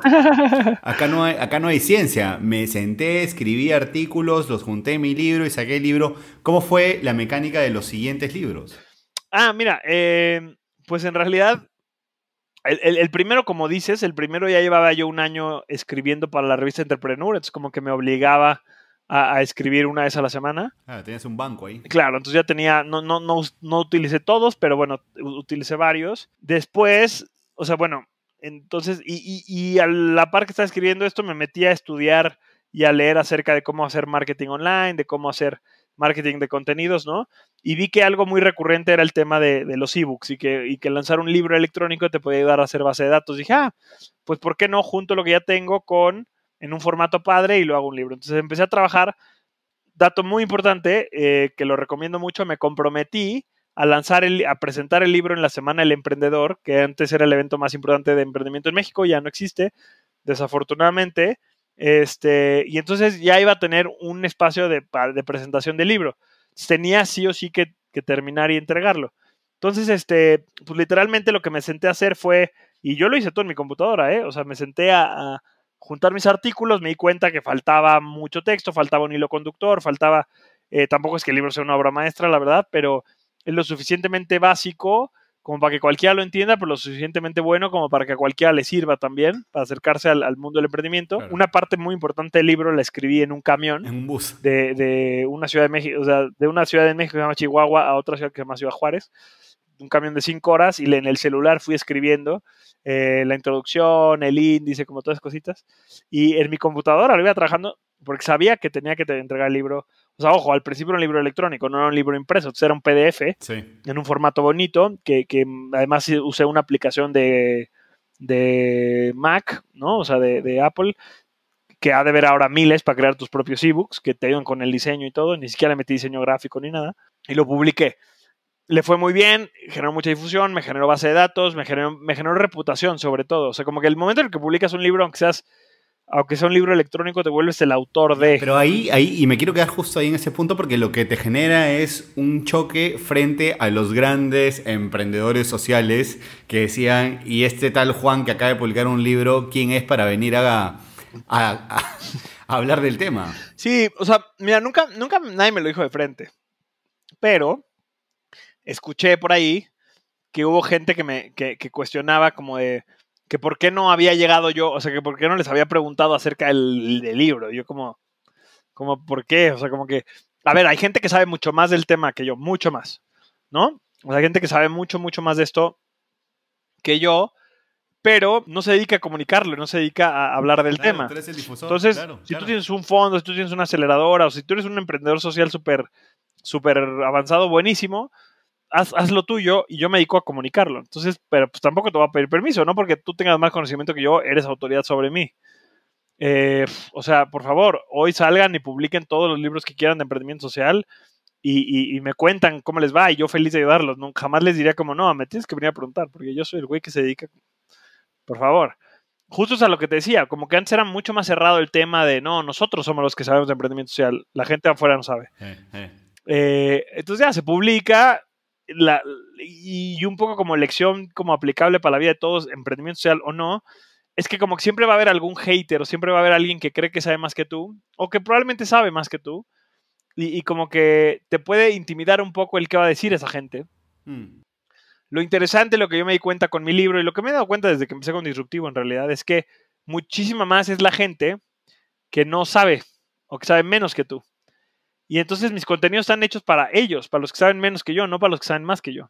acá no, hay, acá no hay ciencia. Me senté, escribí artículos, los junté en mi libro y saqué el libro. ¿Cómo fue la mecánica de los siguientes libros? Ah, mira, eh, pues en realidad, el, primero, como dices, el primero ya llevaba yo un año escribiendo para la revista Entrepreneur, entonces como que me obligaba a, escribir una vez a la semana. Ah, tenías un banco ahí. Claro, entonces ya tenía, no, no, no, no utilicé todos, pero bueno, utilicé varios. Después, o sea, bueno, entonces, y, y, y a la par que estaba escribiendo esto, me metí a estudiar y a leer acerca de cómo hacer marketing online, de cómo hacer marketing de contenidos, ¿no? Y vi que algo muy recurrente era el tema de, los ebooks y que, y que lanzar un libro electrónico te podía ayudar a hacer base de datos. Dije, ah, pues ¿por qué no junto lo que ya tengo con en un formato padre y lo hago un libro? Entonces empecé a trabajar. Dato muy importante, eh, que lo recomiendo mucho, me comprometí a lanzar a presentar el libro en la Semana El Emprendedor, que antes era el evento más importante de emprendimiento en México, ya no existe, desafortunadamente, este, y entonces ya iba a tener un espacio de, presentación del libro. Tenía sí o sí que, que, terminar y entregarlo. Entonces, este, pues literalmente lo que me senté a hacer fue, y yo lo hice todo en mi computadora, ¿eh? o sea, me senté a, juntar mis artículos, me di cuenta que faltaba mucho texto, faltaba un hilo conductor, faltaba, eh, tampoco es que el libro sea una obra maestra, la verdad, pero es lo suficientemente básico como para que cualquiera lo entienda, pero lo suficientemente bueno como para que a cualquiera le sirva también, para acercarse al, mundo del emprendimiento. Una parte muy importante del libro la escribí en un camión. En bus. De, una ciudad de México, de una ciudad de México que se llama Chihuahua a otra ciudad que se llama Ciudad Juárez. Un camión de cinco horas y en el celular fui escribiendo eh, la introducción, el índice, como todas las cositas. Y en mi computadora lo iba trabajando porque sabía que tenía que entregar el libro o sea, ojo, al principio era un libro electrónico, no era un libro impreso, era un PDF en un formato bonito, que, además usé una aplicación de, Mac, ¿no? O sea, de, Apple, que ha de ver ahora miles para crear tus propios e-books, que te ayudan con el diseño y todo, ni siquiera le metí diseño gráfico ni nada, y lo publiqué. Le fue muy bien, generó mucha difusión, me generó base de datos, me generó, me generó reputación sobre todo. O sea, como que el momento en el que publicas un libro, aunque seas aunque sea un libro electrónico, te vuelves el autor de. Pero ahí, ahí, y me quiero quedar justo ahí en ese punto porque lo que te genera es un choque frente a los grandes emprendedores sociales que decían, y este tal Juan que acaba de publicar un libro, ¿quién es para venir a, hablar del tema? Sí, o sea, mira, nunca, nunca nadie me lo dijo de frente, pero escuché por ahí que hubo gente que me que cuestionaba como de, que por qué no había llegado yo, o sea, que por qué no les había preguntado acerca del, libro. Yo como, como, ¿por qué? O sea, como que, a ver, hay gente que sabe mucho más del tema que yo, mucho más, ¿no? O sea, hay gente que sabe mucho, mucho más de esto que yo, pero no se dedica a comunicarlo, no se dedica a hablar del tema. Entonces, si tú tienes un fondo, si tú tienes una aceleradora, o si tú eres un emprendedor social súper super avanzado, buenísimo, haz, lo tuyo y yo me dedico a comunicarlo. Entonces, pero pues tampoco te va a pedir permiso, no porque tú tengas más conocimiento que yo, eres autoridad sobre mí. Eh, o sea, por favor, hoy salgan y publiquen todos los libros que quieran de emprendimiento social y, me cuentan cómo les va y yo feliz de ayudarlos. Nunca jamás les diría como, no, me tienes que venir a preguntar porque yo soy el güey que se dedica. Por favor. Justo es a lo que te decía, como que antes era mucho más cerrado el tema de, no, nosotros somos los que sabemos de emprendimiento social, la gente afuera no sabe. Eh, eh. entonces ya se publica, y un poco como lección como aplicable para la vida de todos, emprendimiento social o no, es que como que siempre va a haber algún hater o siempre va a haber alguien que cree que sabe más que tú o que probablemente sabe más que tú y, como que te puede intimidar un poco el que va a decir esa gente. Mm. Lo interesante, lo que yo me di cuenta con mi libro y lo que me he dado cuenta desde que empecé con Disruptivo en realidad es que muchísima más es la gente que no sabe o que sabe menos que tú. Y entonces mis contenidos están hechos para ellos, para los que saben menos que yo, no para los que saben más que yo.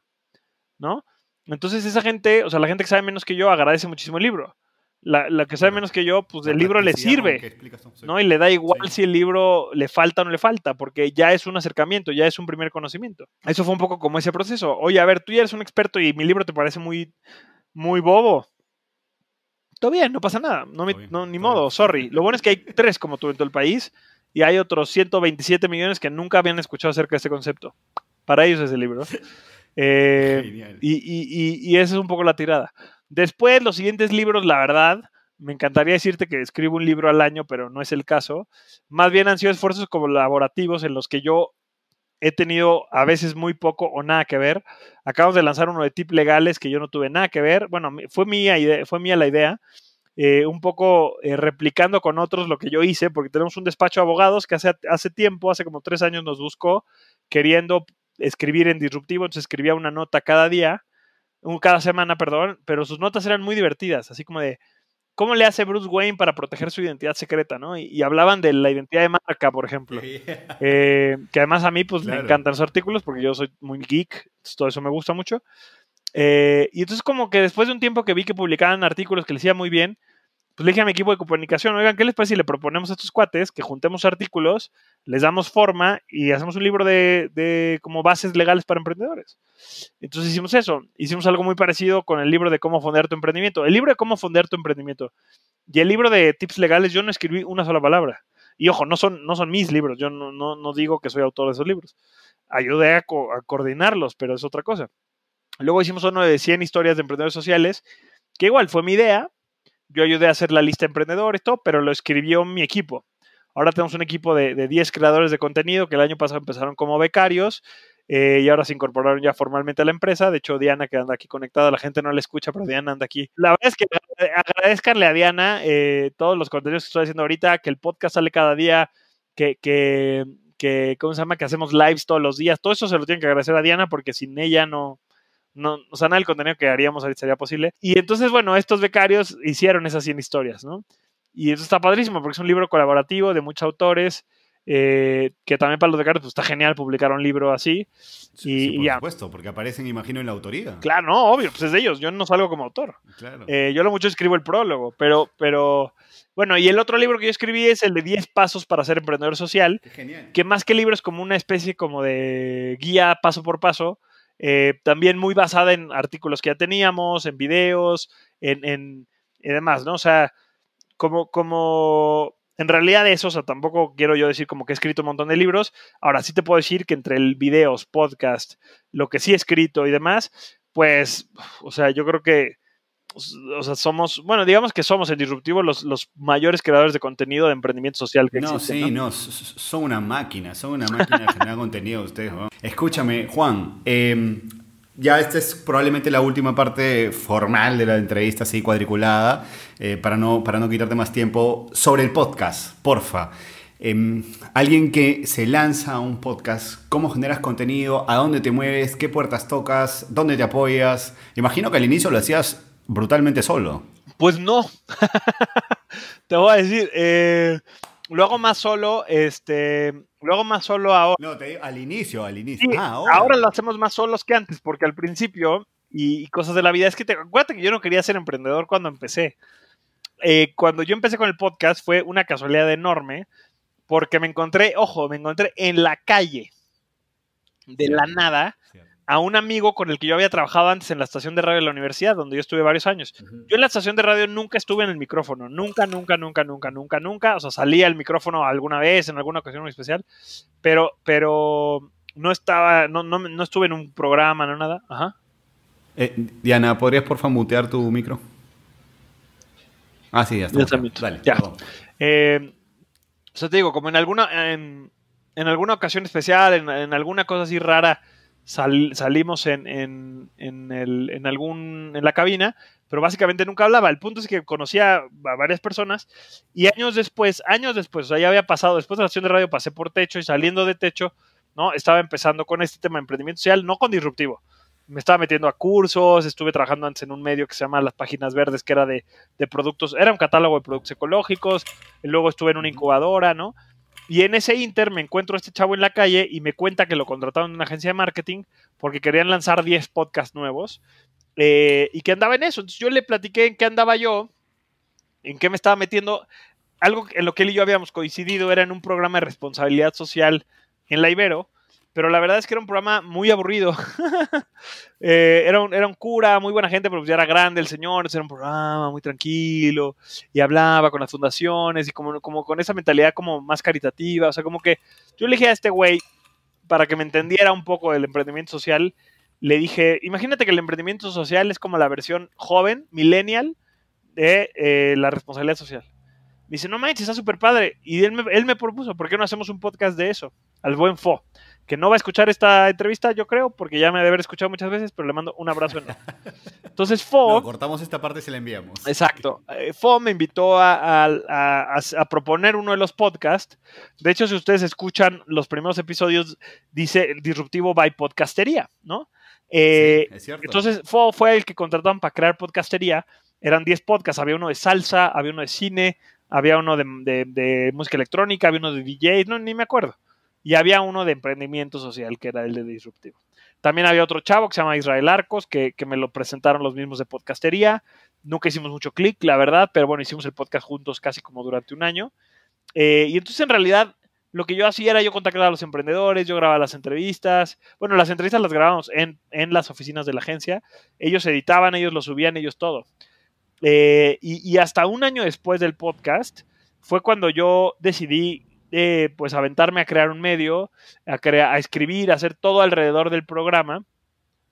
¿No? Entonces esa gente, o sea, la gente que sabe menos que yo agradece muchísimo el libro. La, que sabe menos que yo, pues el libro le sirve. ¿no? Y le da igual si el libro le falta o no le falta, porque ya es un acercamiento, ya es un primer conocimiento. Eso fue un poco como ese proceso. Oye, a ver, tú ya eres un experto y mi libro te parece muy, muy bobo. Todo bien, no pasa nada, no ni modo, sorry. Lo bueno es que hay tres como tú en todo el país y hay otros 127 millones que nunca habían escuchado acerca de este concepto. Para ellos es el libro. Eh, y, y, esa es un poco la tirada. Después, los siguientes libros, la verdad, me encantaría decirte que escribo un libro al año, pero no es el caso. Más bien han sido esfuerzos colaborativos en los que yo he tenido a veces muy poco o nada que ver. Acabamos de lanzar uno de tip legales que yo no tuve nada que ver. Bueno, fue mía, fue mía la idea. Eh, un poco eh, replicando con otros lo que yo hice, porque tenemos un despacho de abogados que hace, hace tiempo, hace como tres años nos buscó queriendo escribir en disruptivo, entonces escribía una nota cada día, cada semana, perdón, pero sus notas eran muy divertidas, así como de, ¿cómo le hace Bruce Wayne para proteger su identidad secreta? ¿no? Y, hablaban de la identidad de marca, por ejemplo. Eh, que además a mí pues me encantan esos artículos porque yo soy muy geek, todo eso me gusta mucho. Eh, y entonces como que después de un tiempo que vi que publicaban artículos que le hacían muy bien, pues le dije a mi equipo de comunicación, oigan, ¿qué les parece si le proponemos a estos cuates que juntemos artículos, les damos forma y hacemos un libro de, como bases legales para emprendedores? Entonces hicimos eso, hicimos algo muy parecido con el libro de cómo fundar tu emprendimiento. El libro de cómo fundar tu emprendimiento y el libro de tips legales, yo no escribí una sola palabra. Y ojo, no son, no son mis libros, yo no, digo que soy autor de esos libros. Ayudé a coordinarlos, pero es otra cosa. Luego hicimos uno de 100 historias de emprendedores sociales, que igual fue mi idea. Yo ayudé a hacer la lista de emprendedores, todo, pero lo escribió mi equipo. Ahora tenemos un equipo de, 10 creadores de contenido que el año pasado empezaron como becarios eh, y ahora se incorporaron ya formalmente a la empresa. De hecho, Diana, que anda aquí conectada, la gente no la escucha, pero Diana anda aquí. La verdad es que agradezcanle a Diana eh, todos los contenidos que estoy haciendo ahorita, que el podcast sale cada día, que, que, que, ¿cómo se llama? Que hacemos lives todos los días. Todo eso se lo tienen que agradecer a Diana porque sin ella no, no, o sea, nada del contenido que haríamos ahorita sería posible. Y entonces, bueno, estos becarios hicieron esas 100 historias, ¿no? Y eso está padrísimo porque es un libro colaborativo de muchos autores. Eh, que también para los becarios pues, está genial publicar un libro así. y, por supuesto, porque aparecen, imagino, en la autoría. Claro, no, obvio, pues es de ellos, yo no salgo como autor. Claro. Eh, yo lo mucho escribo el prólogo, pero, pero bueno, y el otro libro que yo escribí es el de 10 pasos para ser emprendedor social, Qué genial. que más que libro es como una especie como de guía paso por paso eh, también muy basada en artículos que ya teníamos, en videos, en, en y demás, ¿no? O sea, como, como en realidad eso, o sea, tampoco quiero yo decir como que he escrito un montón de libros. Ahora sí te puedo decir que entre el videos, podcast, lo que sí he escrito y demás, pues, o sea, yo creo que pues, o sea, somos, bueno, digamos que somos el disruptivo, los, mayores creadores de contenido de emprendimiento social que no, Sí, no, son una máquina, son una máquina de generar contenido ustedes. Escúchame, Juan, em, ya esta es probablemente la última parte formal de la entrevista, así cuadriculada, eh, para, no, para no quitarte más tiempo, sobre el podcast, porfa. Em, alguien que se lanza a un podcast, ¿cómo generas contenido? ¿A dónde te mueves? ¿Qué puertas tocas? ¿Dónde te apoyas? Imagino que al inicio lo hacías brutalmente solo. Pues no. Te voy a decir, eh, Luego más solo, este, luego más solo ahora. No, te digo, al inicio, al inicio. Ah, ahora. lo hacemos más solos que antes, porque al principio y, cosas de la vida. Es que te, acuérdate que yo no quería ser emprendedor cuando empecé. Eh, cuando yo empecé con el podcast fue una casualidad enorme, porque me encontré, ojo, me encontré en la calle, de la nada, a un amigo con el que yo había trabajado antes en la estación de radio de la universidad, donde yo estuve varios años. Yo en la estación de radio nunca estuve en el micrófono, nunca, nunca, nunca, nunca, nunca, nunca. O sea, salía el micrófono alguna vez, en alguna ocasión muy especial, pero, pero no estaba, no, no, estuve en un programa, no nada. Ajá. Eh, Diana, ¿podrías por favor, mutear tu micro? Ah, sí, ya está. Ya Dale, ya. Eh, o sea, te digo, como en alguna, en, en alguna ocasión especial, en, en alguna cosa así rara, salimos en, en, en, el, en, algún, en la cabina, pero básicamente nunca hablaba. El punto es que conocía a varias personas y años después, años después, o ya había pasado, después de la acción de radio pasé por techo y saliendo de techo, ¿no? Estaba empezando con este tema de emprendimiento social, no con disruptivo. Me estaba metiendo a cursos, estuve trabajando antes en un medio que se llama Las Páginas Verdes, que era de, de productos, era un catálogo de productos ecológicos, luego estuve en una incubadora, ¿no? Y en ese inter me encuentro a este chavo en la calle y me cuenta que lo contrataron en una agencia de marketing porque querían lanzar 10 podcasts nuevos eh, y que andaba en eso. Entonces yo le platiqué en qué andaba yo, en qué me estaba metiendo. Algo en lo que él y yo habíamos coincidido era en un programa de responsabilidad social en la Ibero pero la verdad es que era un programa muy aburrido. Eh, era, un, era, un, cura, muy buena gente, pero pues ya era grande el señor, era un programa muy tranquilo, y hablaba con las fundaciones, y como, como con esa mentalidad como más caritativa, o sea, como que yo le dije a este güey, para que me entendiera un poco del emprendimiento social, le dije, imagínate que el emprendimiento social es como la versión joven, millennial, de eh, la responsabilidad social. Me dice, no manches, está súper padre. Y él me, él me propuso, ¿por qué no hacemos un podcast de eso? Al buen Fo que no va a escuchar esta entrevista, yo creo, porque ya me de haber escuchado muchas veces, pero le mando un abrazo enorme. Entonces, Fo... cortamos esta parte y se la enviamos. Exacto. Eh, Fo me invitó a, proponer uno de los podcasts. De hecho, si ustedes escuchan los primeros episodios, dice Disruptivo by Podcastería, ¿no? Eh, es cierto. Entonces, Fo fue el que contrataron para crear Podcastería. Eran 10 podcasts. Había uno de salsa, había uno de cine, había uno de, música electrónica, había uno de DJ. no, ni me acuerdo y había uno de emprendimiento social que era el de disruptivo. También había otro chavo que se llama Israel Arcos, que, me lo presentaron los mismos de podcastería. Nunca hicimos mucho clic, la verdad, pero bueno, hicimos el podcast juntos casi como durante un año. Eh, y entonces en realidad lo que yo hacía era yo contactaba a los emprendedores, yo grababa las entrevistas. Bueno, las entrevistas las grabamos en, las oficinas de la agencia. Ellos editaban, ellos lo subían, ellos todo. Eh, y, hasta un año después del podcast fue cuando yo decidí eh, pues aventarme a crear un medio, a, a escribir, a hacer todo alrededor del programa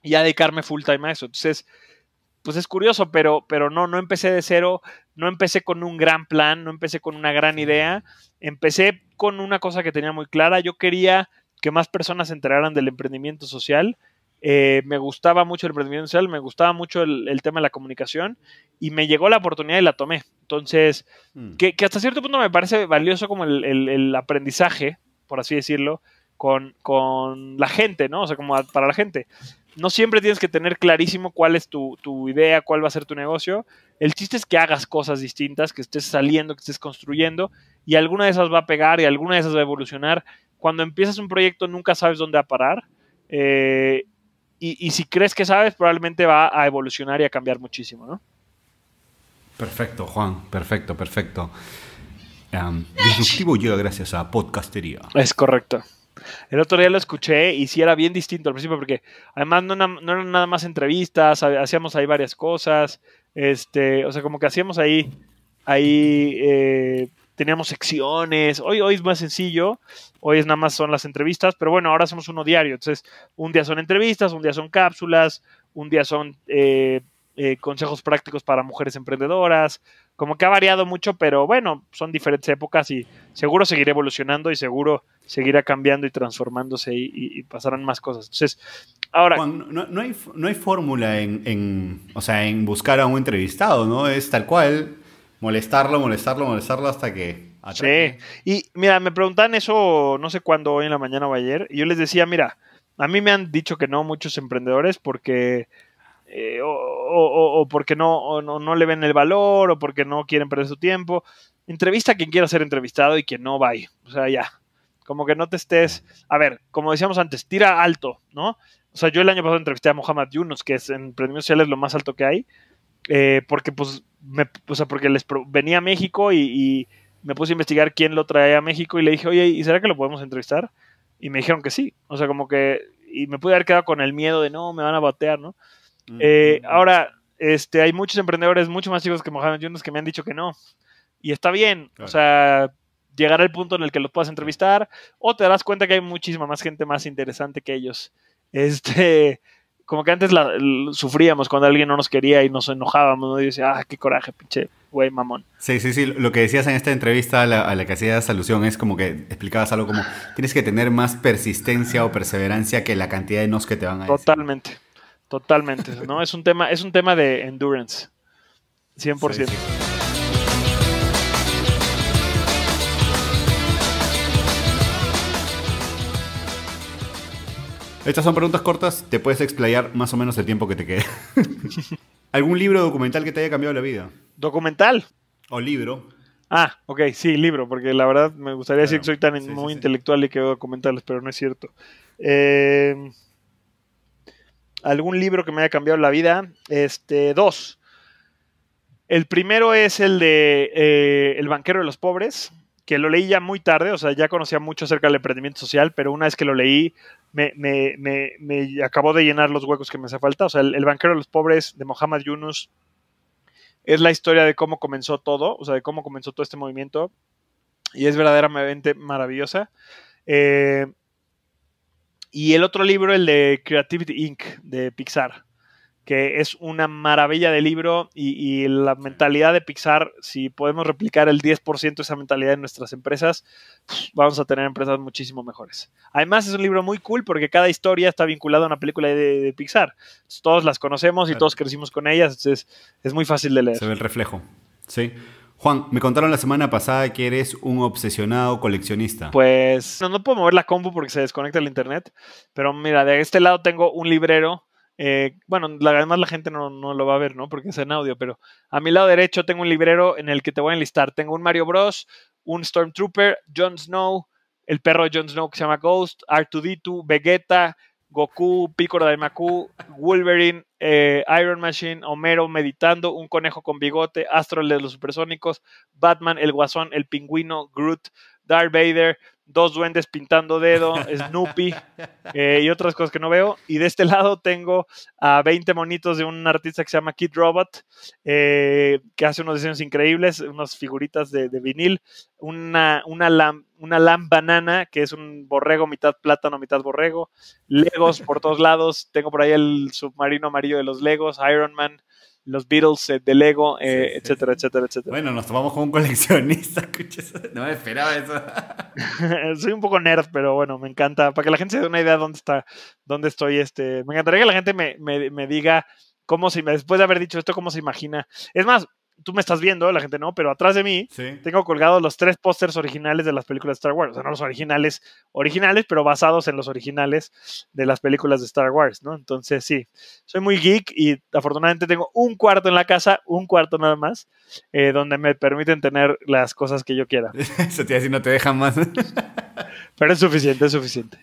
y a dedicarme full time a eso. Entonces, pues es curioso, pero, pero no, no empecé de cero, no empecé con un gran plan, no empecé con una gran idea, empecé con una cosa que tenía muy clara, yo quería que más personas se enteraran del emprendimiento social, eh, me gustaba mucho el emprendimiento social, me gustaba mucho el, tema de la comunicación y me llegó la oportunidad y la tomé. Entonces, mm. que, hasta cierto punto me parece valioso como el, aprendizaje, por así decirlo, con, la gente, ¿no? O sea, como para la gente. No siempre tienes que tener clarísimo cuál es tu, idea, cuál va a ser tu negocio. El chiste es que hagas cosas distintas, que estés saliendo, que estés construyendo, y alguna de esas va a pegar y alguna de esas va a evolucionar. Cuando empiezas un proyecto nunca sabes dónde va a parar. Eh, y si crees que sabes, probablemente va a evolucionar y a cambiar muchísimo, ¿no? Perfecto, Juan, perfecto, perfecto. Um, yo gracias a podcastería. Es correcto. El otro día lo escuché y sí era bien distinto al principio porque además no, eran nada más entrevistas, hacíamos ahí varias cosas, este, o sea, como que hacíamos ahí, ahí eh, teníamos secciones, hoy, hoy es más sencillo, hoy es nada más son las entrevistas, pero bueno, ahora hacemos uno diario, entonces un día son entrevistas, un día son cápsulas, un día son eh, eh, consejos prácticos para mujeres emprendedoras, como que ha variado mucho, pero bueno, son diferentes épocas y seguro seguirá evolucionando y seguro seguirá cambiando y transformándose y, pasarán más cosas. Entonces, ahora... no, hay, fórmula en, o sea, en buscar a un entrevistado, ¿no? Es tal cual, molestarlo, molestarlo, molestarlo hasta que... Sí, y mira, me preguntan eso no sé cuándo, hoy en la mañana o ayer, y yo les decía, mira, a mí me han dicho que no muchos emprendedores porque eh, o, o, porque no, no, le ven el valor, o porque no quieren perder su tiempo. Entrevista a quien quiera ser entrevistado y quien no vaya. O sea, ya. Como que no te estés. A ver, como decíamos antes, tira alto, ¿no? O sea, yo el año pasado entrevisté a Mohamed Yunus, que es en premios sociales lo más alto que hay, eh, porque pues, porque les venía a México y, me puse a investigar quién lo traía a México y le dije, oye, ¿y será que lo podemos entrevistar? Y me dijeron que sí. O sea, como que. Y me pude haber quedado con el miedo de no, me van a batear, ¿no? Eh, ahora, este, hay muchos emprendedores mucho más chicos que Mohamed Yunus que me han dicho que no. Y está bien. O sea, llegar el punto en el que los puedas entrevistar o te darás cuenta que hay muchísima más gente más interesante que ellos. Este, como que antes sufríamos cuando alguien no nos quería y nos enojábamos, ¿no? y decía, ah, qué coraje, pinche güey mamón. Sí, sí, sí, lo que decías en esta entrevista a la, que hacías alusión es como que explicabas algo como, tienes que tener más persistencia o perseverancia que la cantidad de nos que te van a Totalmente. Totalmente, ¿no? es un tema, es un tema de endurance. 100%. Estas son preguntas cortas, te puedes explayar más o menos el tiempo que te quede. ¿Algún libro documental que te haya cambiado la vida? ¿Documental? O libro. Ah, ok, sí, libro, porque la verdad me gustaría decir que soy tan muy intelectual y que veo documentales, pero no es cierto. Eh, algún libro que me haya cambiado la vida. Este, dos. El primero es el de eh, El banquero de los pobres, que lo leí ya muy tarde, o sea, ya conocía mucho acerca del emprendimiento social, pero una vez que lo leí, me, me, me, me acabó de llenar los huecos que me hace falta. O sea, el, banquero de los pobres de Mohammed Yunus es la historia de cómo comenzó todo, o sea, de cómo comenzó todo este movimiento, y es verdaderamente maravillosa. Eh, y el otro libro, el de Creativity Inc. de Pixar, que es una maravilla de libro y, la mentalidad de Pixar, si podemos replicar el 10% de esa mentalidad en nuestras empresas, vamos a tener empresas muchísimo mejores. Además es un libro muy cool porque cada historia está vinculada a una película de, Pixar. todos las conocemos y todos crecimos con ellas, entonces es muy fácil de leer. Se ve el reflejo, sí. Juan, me contaron la semana pasada que eres un obsesionado coleccionista. Pues no, puedo mover la compu porque se desconecta el internet, pero mira, de este lado tengo un librero. Eh, bueno, la, además la gente no, lo va a ver, ¿no? Porque es en audio, pero a mi lado derecho tengo un librero en el que te voy a enlistar. Tengo un Mario Bros, un Stormtrooper, Jon Snow, el perro de Jon Snow que se llama Ghost, R2D2, Vegeta, Goku, de Maku, Wolverine, eh, Iron Machine, Homero meditando, un conejo con bigote, Astro de los supersónicos, Batman, el guasón, el pingüino, Groot, Darth Vader, dos duendes pintando dedo, Snoopy eh, y otras cosas que no veo. Y de este lado tengo a 20 monitos de un artista que se llama Kid Robot, eh, que hace unos diseños increíbles, unas figuritas de, vinil, una, una, lam, una banana, que es un borrego mitad plátano, mitad borrego, Legos por todos lados, tengo por ahí el submarino amarillo de los Legos, Iron Man los Beatles eh, de Lego, eh, etcétera, etcétera, etcétera. Bueno, nos tomamos como un coleccionista, No me esperaba eso. Soy un poco nerd, pero bueno, me encanta. Para que la gente se dé una idea de dónde está, dónde estoy. Este, me encantaría que la gente me, me, me diga cómo se, después de haber dicho esto, cómo se imagina. Es más, tú me estás viendo, la gente no, pero atrás de mí tengo colgados los tres pósters originales de las películas de Star Wars. O sea, no los originales, originales, pero basados en los originales de las películas de Star Wars, ¿no? Entonces, sí, soy muy geek y afortunadamente tengo un cuarto en la casa, un cuarto nada más, eh, donde me permiten tener las cosas que yo quiera. Eso te no te dejan más. pero es suficiente, es suficiente.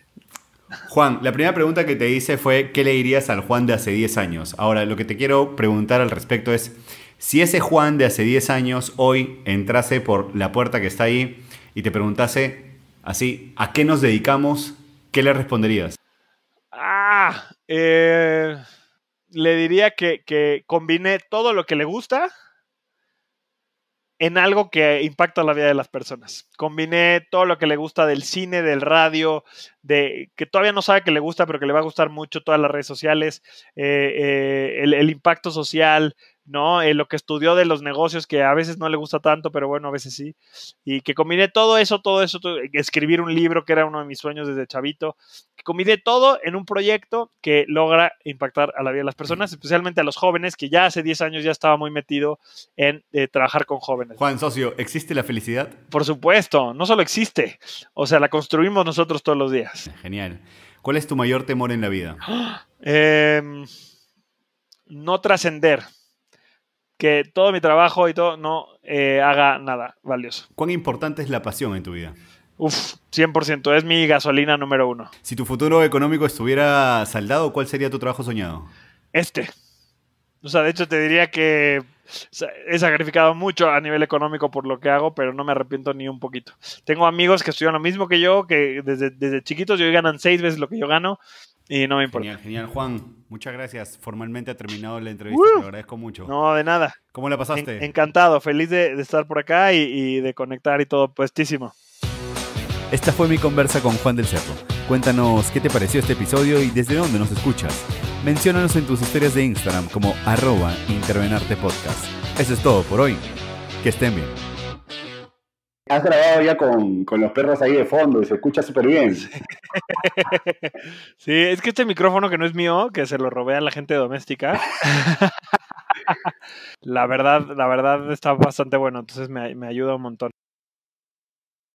Juan, la primera pregunta que te hice fue, ¿qué le dirías al Juan de hace 10 años? Ahora, lo que te quiero preguntar al respecto es... Si ese Juan de hace 10 años hoy entrase por la puerta que está ahí y te preguntase así, ¿a qué nos dedicamos? ¿Qué le responderías? Ah, eh, le diría que, que combine todo lo que le gusta en algo que impacta la vida de las personas. Combiné todo lo que le gusta del cine, del radio, de que todavía no sabe que le gusta, pero que le va a gustar mucho todas las redes sociales, eh, eh, el, impacto social, ¿no? Eh, lo que estudió de los negocios, que a veces no le gusta tanto, pero bueno, a veces sí. Y que combiné todo eso, todo eso, escribir un libro, que era uno de mis sueños desde chavito, que combiné todo en un proyecto que logra impactar a la vida de las personas, especialmente a los jóvenes, que ya hace 10 años ya estaba muy metido en eh, trabajar con jóvenes. Juan, socio, ¿existe la felicidad? Por supuesto, no solo existe, o sea, la construimos nosotros todos los días. Genial. ¿Cuál es tu mayor temor en la vida? Em, no trascender que todo mi trabajo y todo no eh, haga nada valioso. ¿Cuán importante es la pasión en tu vida? Uf, 100%, es mi gasolina número uno. Si tu futuro económico estuviera saldado, ¿cuál sería tu trabajo soñado? Este. O sea, de hecho te diría que he sacrificado mucho a nivel económico por lo que hago, pero no me arrepiento ni un poquito. Tengo amigos que estudian lo mismo que yo, que desde, chiquitos yo ganan seis veces lo que yo gano y no me importa. Genial, genial. Juan, muchas gracias. Formalmente ha terminado la entrevista. te Te agradezco mucho. No, de nada. ¿Cómo la pasaste? encantado, feliz de, estar por acá y, de conectar y todo puestísimo. Esta fue mi conversa con Juan del Cerro. Cuéntanos qué te pareció este episodio y desde dónde nos escuchas. Menciónanos en tus historias de Instagram como arroba intervenarte Eso es todo por hoy. Que estén bien has grabado ya con, los perros ahí de fondo y se escucha súper bien. Sí. es que este micrófono que no es mío, que se lo robé a la gente doméstica. la verdad, la verdad está bastante bueno, entonces me ayuda un montón.